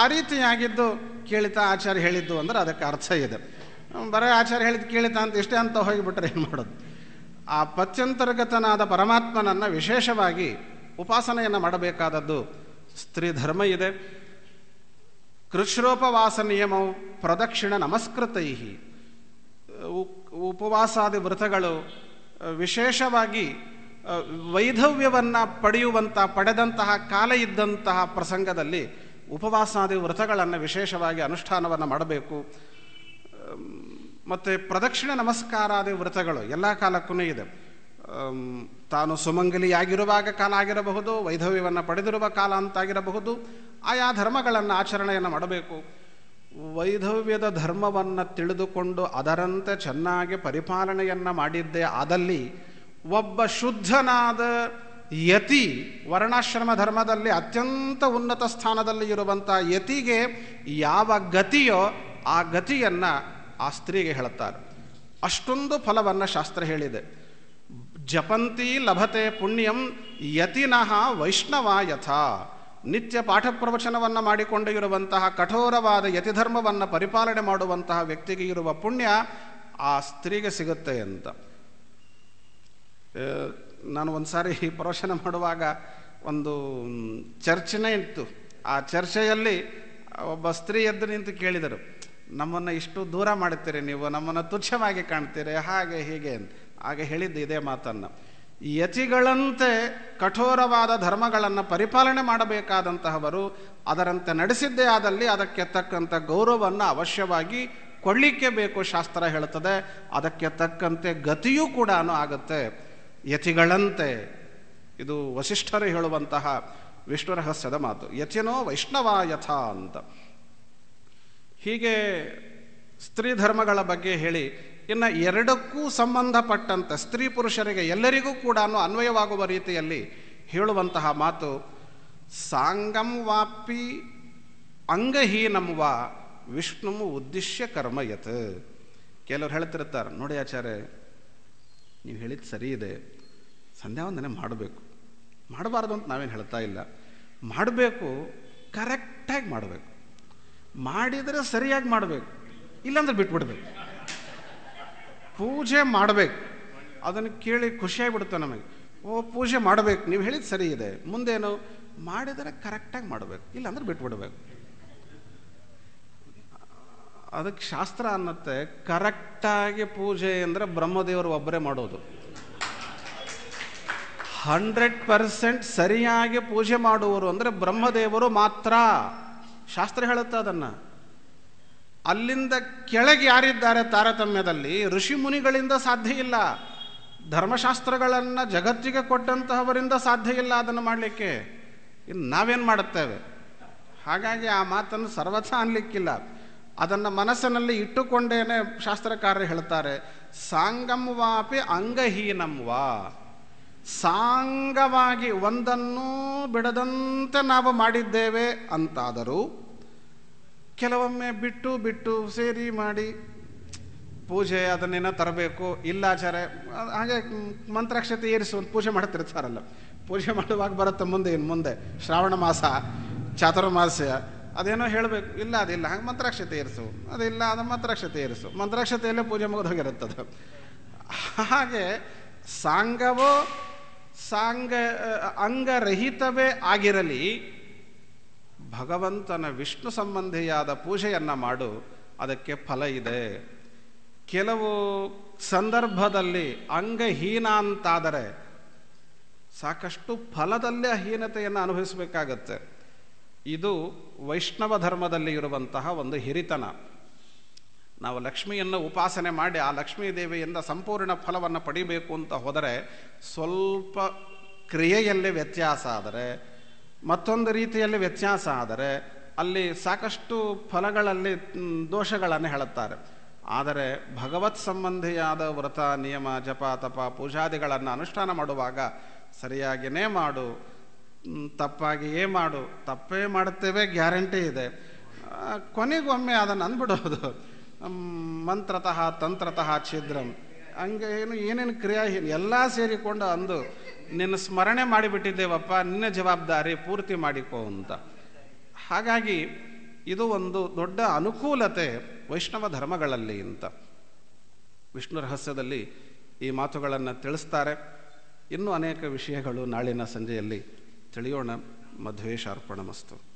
ಆ ರೀತಿಯಾಗಿದ್ದು ಕೇಳಿತ ಆಚಾರ್ಯ ಹೇಳಿದ್ದು ಅಂದರೆ ಅದಕ್ಕೆ ಅರ್ಥ ಇದೆ ಬರೋ ಆಚಾರ್ಯ ಹೇಳಿದ ಕೇಳಿತ ಅಂತ ಇಷ್ಟೇ ಅಂತ ಹೋಗಿಬಿಟ್ರೆ ಏನು ಮಾಡೋದು ಆ ಪತ್ಯಂತರ್ಗತನಾದ ಪರಮಾತ್ಮನನ್ನು ವಿಶೇಷವಾಗಿ ಉಪಾಸನೆಯನ್ನು ಮಾಡಬೇಕಾದದ್ದು ಸ್ತ್ರೀ ಧರ್ಮ ಇದೆ ಕೃಶ್ರೋಪವಾಸ ನಿಯಮವು ಪ್ರದಕ್ಷಿಣ ನಮಸ್ಕೃತೈ ಉಪವಾಸಾದಿ ವ್ರತಗಳು ವಿಶೇಷವಾಗಿ ವೈಧವ್ಯವನ್ನು ಪಡೆಯುವಂಥ ಪಡೆದಂತಹ ಕಾಲ ಇದ್ದಂತಹ ಪ್ರಸಂಗದಲ್ಲಿ ಉಪವಾಸಾದಿ ವ್ರತಗಳನ್ನು ವಿಶೇಷವಾಗಿ ಅನುಷ್ಠಾನವನ್ನು ಮಾಡಬೇಕು ಮತ್ತು ಪ್ರದಕ್ಷಿಣೆ ನಮಸ್ಕಾರಾದಿ ವ್ರತಗಳು ಎಲ್ಲ ಕಾಲಕ್ಕೂ ಇದೆ ತಾನು ಸುಮಂಗಲಿಯಾಗಿರುವಾಗ ಕಾಲ ಆಗಿರಬಹುದು ವೈಧವ್ಯವನ್ನು ಪಡೆದಿರುವ ಕಾಲ ಅಂತಾಗಿರಬಹುದು ಆಯಾ ಧರ್ಮಗಳನ್ನು ಆಚರಣೆಯನ್ನು ಮಾಡಬೇಕು ವೈಧವ್ಯದ ಧರ್ಮವನ್ನು ತಿಳಿದುಕೊಂಡು ಅದರಂತೆ ಚೆನ್ನಾಗಿ ಪರಿಪಾಲನೆಯನ್ನು ಮಾಡಿದ್ದೆ ಆದಲ್ಲಿ ಒಬ್ಬ ಶುದ್ಧನಾದ ಯತಿ ವರ್ಣಾಶ್ರಮ ಧರ್ಮದಲ್ಲಿ ಅತ್ಯಂತ ಉನ್ನತ ಸ್ಥಾನದಲ್ಲಿ ಇರುವಂಥ ಯತಿಗೆ ಯಾವ ಗತಿಯೋ ಆ ಗತಿಯನ್ನು ಆ ಸ್ತ್ರೀಗೆ ಹೇಳುತ್ತಾರೆ ಅಷ್ಟೊಂದು ಫಲವನ್ನು ಶಾಸ್ತ್ರ ಹೇಳಿದೆ ಜಪಂತಿ ಲಭತೆ ಪುಣ್ಯಂ ಯತಿನಃ ವೈಷ್ಣವ ಯಥ ನಿತ್ಯ ಪಾಠ ಪ್ರವಚನವನ್ನು ಮಾಡಿಕೊಂಡು ಇರುವಂತಹ ಕಠೋರವಾದ ಯತಿಧರ್ಮವನ್ನು ಪರಿಪಾಲನೆ ಮಾಡುವಂತಹ ವ್ಯಕ್ತಿಗೆ ಇರುವ ಪುಣ್ಯ ಆ ಸ್ತ್ರೀಗೆ ಸಿಗುತ್ತೆ ಅಂತ ನಾನು ಒಂದು ಸಾರಿ ಪ್ರವಚನ ಮಾಡುವಾಗ ಒಂದು ಚರ್ಚೆನೇ ಇತ್ತು ಆ ಚರ್ಚೆಯಲ್ಲಿ ಒಬ್ಬ ಸ್ತ್ರೀ ಎದ್ದು ನಿಂತು ಕೇಳಿದರು ನಮ್ಮನ್ನು ಇಷ್ಟು ದೂರ ಮಾಡುತ್ತೀರಿ ನೀವು ನಮ್ಮನ್ನು ತುಚ್ಛವಾಗಿ ಕಾಣ್ತೀರಿ ಹಾಗೆ ಹೀಗೆ ಅಂತ ಆಗ ಹೇಳಿದ್ದು ಇದೇ ಮಾತನ್ನು ಯತಿಗಳಂತೆ ಕಠೋರವಾದ ಧರ್ಮಗಳನ್ನು ಪರಿಪಾಲನೆ ಮಾಡಬೇಕಾದಂತಹವರು ಅದರಂತೆ ನಡೆಸಿದ್ದೇ ಆದಲ್ಲಿ ಅದಕ್ಕೆ ತಕ್ಕಂಥ ಗೌರವವನ್ನು ಅವಶ್ಯವಾಗಿ ಕೊಡಲಿಕ್ಕೆ ಬೇಕು ಶಾಸ್ತ್ರ ಹೇಳುತ್ತದೆ ಅದಕ್ಕೆ ತಕ್ಕಂತೆ ಗತಿಯೂ ಕೂಡ ಆಗುತ್ತೆ ಯತಿಗಳಂತೆ ಇದು ವಸಿಷ್ಠರು ಹೇಳುವಂತಹ ವಿಷ್ಣು ರಹಸ್ಯದ ಮಾತು ಯತಿನೋ ವೈಷ್ಣವ ಅಂತ ಹೀಗೆ ಸ್ತ್ರೀ ಧರ್ಮಗಳ ಬಗ್ಗೆ ಹೇಳಿ ಇನ್ನು ಎರಡಕ್ಕೂ ಸಂಬಂಧಪಟ್ಟಂಥ ಸ್ತ್ರೀ ಪುರುಷರಿಗೆ ಎಲ್ಲರಿಗೂ ಕೂಡ ಅನ್ವಯವಾಗುವ ರೀತಿಯಲ್ಲಿ ಹೇಳುವಂತಹ ಮಾತು ಸಾಂಗಂ ವಾಪಿ ಅಂಗಹೀನಂ ವಾ ವಿಷ್ಣು ಕರ್ಮ ಕರ್ಮಯತ್ ಕೆಲವ್ರು ಹೇಳ್ತಿರ್ತಾರೆ ನೋಡಿ ಆಚಾರ್ಯ ನೀವು ಹೇಳಿದ್ದು ಸರಿ ಇದೆ ಸಂಧ್ಯಾವಂದನೆ ಮಾಡಬೇಕು ಮಾಡಬಾರ್ದು ಅಂತ ನಾವೇನು ಹೇಳ್ತಾ ಇಲ್ಲ ಮಾಡಬೇಕು ಕರೆಕ್ಟಾಗಿ ಮಾಡಬೇಕು ಮಾಡಿದರೆ ಸರಿಯಾಗಿ ಮಾಡಬೇಕು ಇಲ್ಲಾಂದ್ರೆ ಬಿಟ್ಬಿಡ್ಬೇಕು ಪೂಜೆ ಮಾಡಬೇಕು ಅದನ್ನು ಕೇಳಿ ಖುಷಿಯಾಗಿಬಿಡುತ್ತೆ ನಮಗೆ ಓ ಪೂಜೆ ಮಾಡಬೇಕು ನೀವು ಹೇಳಿದ ಸರಿ ಇದೆ ಮುಂದೇನು ಮಾಡಿದರೆ ಕರೆಕ್ಟಾಗಿ ಮಾಡಬೇಕು ಇಲ್ಲಾಂದ್ರೆ ಬಿಟ್ಬಿಡ್ಬೇಕು ಅದಕ್ಕೆ ಶಾಸ್ತ್ರ ಅನ್ನತ್ತೆ ಕರೆಕ್ಟಾಗಿ ಪೂಜೆ ಅಂದರೆ ಬ್ರಹ್ಮದೇವರು ಒಬ್ಬರೇ ಮಾಡೋದು ಹಂಡ್ರೆಡ್ ಪರ್ಸೆಂಟ್ ಸರಿಯಾಗಿ ಪೂಜೆ ಮಾಡುವರು ಅಂದರೆ ಬ್ರಹ್ಮದೇವರು ಮಾತ್ರ ಶಾಸ್ತ್ರ ಹೇಳುತ್ತೆ ಅದನ್ನು ಅಲ್ಲಿಂದ ಕೆಳಗೆ ಯಾರಿದ್ದಾರೆ ತಾರತಮ್ಯದಲ್ಲಿ ಋಷಿ ಮುನಿಗಳಿಂದ ಸಾಧ್ಯ ಇಲ್ಲ ಧರ್ಮಶಾಸ್ತ್ರಗಳನ್ನು ಜಗತ್ತಿಗೆ ಕೊಟ್ಟಂತಹವರಿಂದ ಸಾಧ್ಯ ಇಲ್ಲ ಅದನ್ನು ಮಾಡಲಿಕ್ಕೆ ಇನ್ನು ನಾವೇನು ಮಾಡುತ್ತೇವೆ ಹಾಗಾಗಿ ಆ ಮಾತನ್ನು ಸರ್ವಥ ಅನ್ಲಿಕ್ಕಿಲ್ಲ ಅದನ್ನು ಮನಸ್ಸಿನಲ್ಲಿ ಇಟ್ಟುಕೊಂಡೇನೆ ಶಾಸ್ತ್ರಕಾರರು ಹೇಳ್ತಾರೆ ಸಾಂಗಂವಾಪಿ ಅಂಗಹೀನಂವಾ ಸಾಂಗವಾಗಿ ಒಂದನ್ನು ಬಿಡದಂತೆ ನಾವು ಮಾಡಿದ್ದೇವೆ ಅಂತಾದರೂ ಕೆಲವೊಮ್ಮೆ ಬಿಟ್ಟು ಬಿಟ್ಟು ಸೇರಿ ಮಾಡಿ ಪೂಜೆ ಅದನ್ನೇನೋ ತರಬೇಕು ಇಲ್ಲಾಚಾರೆ ಹಾಗೆ ಮಂತ್ರಾಕ್ಷತೆ ಏರಿಸು ಪೂಜೆ ಮಾಡ್ತಿರ್ತಾರಲ್ಲ ಪೂಜೆ ಮಾಡುವಾಗ ಬರುತ್ತೆ ಮುಂದೆ ಇನ್ನು ಮುಂದೆ ಶ್ರಾವಣ ಮಾಸ ಚಾತುರ್ಮಾಸ್ಯ ಅದೇನೋ ಹೇಳಬೇಕು ಇಲ್ಲ ಅದಿಲ್ಲ ಹಾಗೆ ಮಂತ್ರಾಕ್ಷತೆ ಏರಿಸು ಅದಿಲ್ಲ ಅದ ಮಂತ್ರಾಕ್ಷತೆ ಏರಿಸು ಮಂತ್ರಾಕ್ಷತೆಯಲ್ಲೇ ಪೂಜೆ ಮುಗಿದೋಗಿರುತ್ತದೆ ಹಾಗೆ ಸಾಂಗವೋ ಸಾಂಗ ಅಂಗರಹಿತವೇ ಆಗಿರಲಿ ಭಗವಂತನ ವಿಷ್ಣು ಸಂಬಂಧಿಯಾದ ಪೂಜೆಯನ್ನು ಮಾಡು ಅದಕ್ಕೆ ಫಲ ಇದೆ ಕೆಲವು ಸಂದರ್ಭದಲ್ಲಿ ಅಂಗಹೀನ ಅಂತಾದರೆ ಸಾಕಷ್ಟು ಫಲದಲ್ಲೇ ಹೀನತೆಯನ್ನು ಅನುಭವಿಸಬೇಕಾಗತ್ತೆ ಇದು ವೈಷ್ಣವ ಧರ್ಮದಲ್ಲಿ ಇರುವಂತಹ ಒಂದು ಹಿರಿತನ ನಾವು ಲಕ್ಷ್ಮಿಯನ್ನು ಉಪಾಸನೆ ಮಾಡಿ ಆ ಲಕ್ಷ್ಮೀ ದೇವಿಯಿಂದ ಸಂಪೂರ್ಣ ಫಲವನ್ನು ಪಡಿಬೇಕು ಅಂತ ಹೋದರೆ ಸ್ವಲ್ಪ ಕ್ರಿಯೆಯಲ್ಲಿ ವ್ಯತ್ಯಾಸ ಆದರೆ ಮತ್ತೊಂದು ರೀತಿಯಲ್ಲಿ ವ್ಯತ್ಯಾಸ ಆದರೆ ಅಲ್ಲಿ ಸಾಕಷ್ಟು ಫಲಗಳಲ್ಲಿ ದೋಷಗಳನ್ನು ಹೇಳುತ್ತಾರೆ ಆದರೆ ಭಗವತ್ ಸಂಬಂಧಿಯಾದ ವ್ರತ ನಿಯಮ ಜಪ ತಪ ಪೂಜಾದಿಗಳನ್ನು ಅನುಷ್ಠಾನ ಮಾಡುವಾಗ ಸರಿಯಾಗಿಯೇ ಮಾಡು ತಪ್ಪಾಗಿಯೇ ಮಾಡು ತಪ್ಪೇ ಮಾಡುತ್ತೇವೆ ಗ್ಯಾರಂಟಿ ಇದೆ ಕೊನೆಗೊಮ್ಮೆ ಅದನ್ನು ಅಂದ್ಬಿಡೋದು ಮಂತ್ರತಃ ತಂತ್ರತಃ ಛಿದ್ರಂ ಹಂಗೆ ಏನು ಏನೇನು ಕ್ರಿಯಾಹೀನ ಎಲ್ಲ ಸೇರಿಕೊಂಡು ಅಂದು ನಿನ್ನ ಸ್ಮರಣೆ ಮಾಡಿಬಿಟ್ಟಿದ್ದೇವಪ್ಪ ನಿನ್ನ ಜವಾಬ್ದಾರಿ ಪೂರ್ತಿ ಮಾಡಿಕೋ ಅಂತ ಹಾಗಾಗಿ ಇದು ಒಂದು ದೊಡ್ಡ ಅನುಕೂಲತೆ ವೈಷ್ಣವ ಧರ್ಮಗಳಲ್ಲಿ ಅಂತ ವಿಷ್ಣು ರಹಸ್ಯದಲ್ಲಿ ಈ ಮಾತುಗಳನ್ನು ತಿಳಿಸ್ತಾರೆ ಇನ್ನೂ ಅನೇಕ ವಿಷಯಗಳು ನಾಳಿನ ಸಂಜೆಯಲ್ಲಿ ತಿಳಿಯೋಣ ಮಧ್ವೇಶ ಅರ್ಪಣ ಮಸ್ತು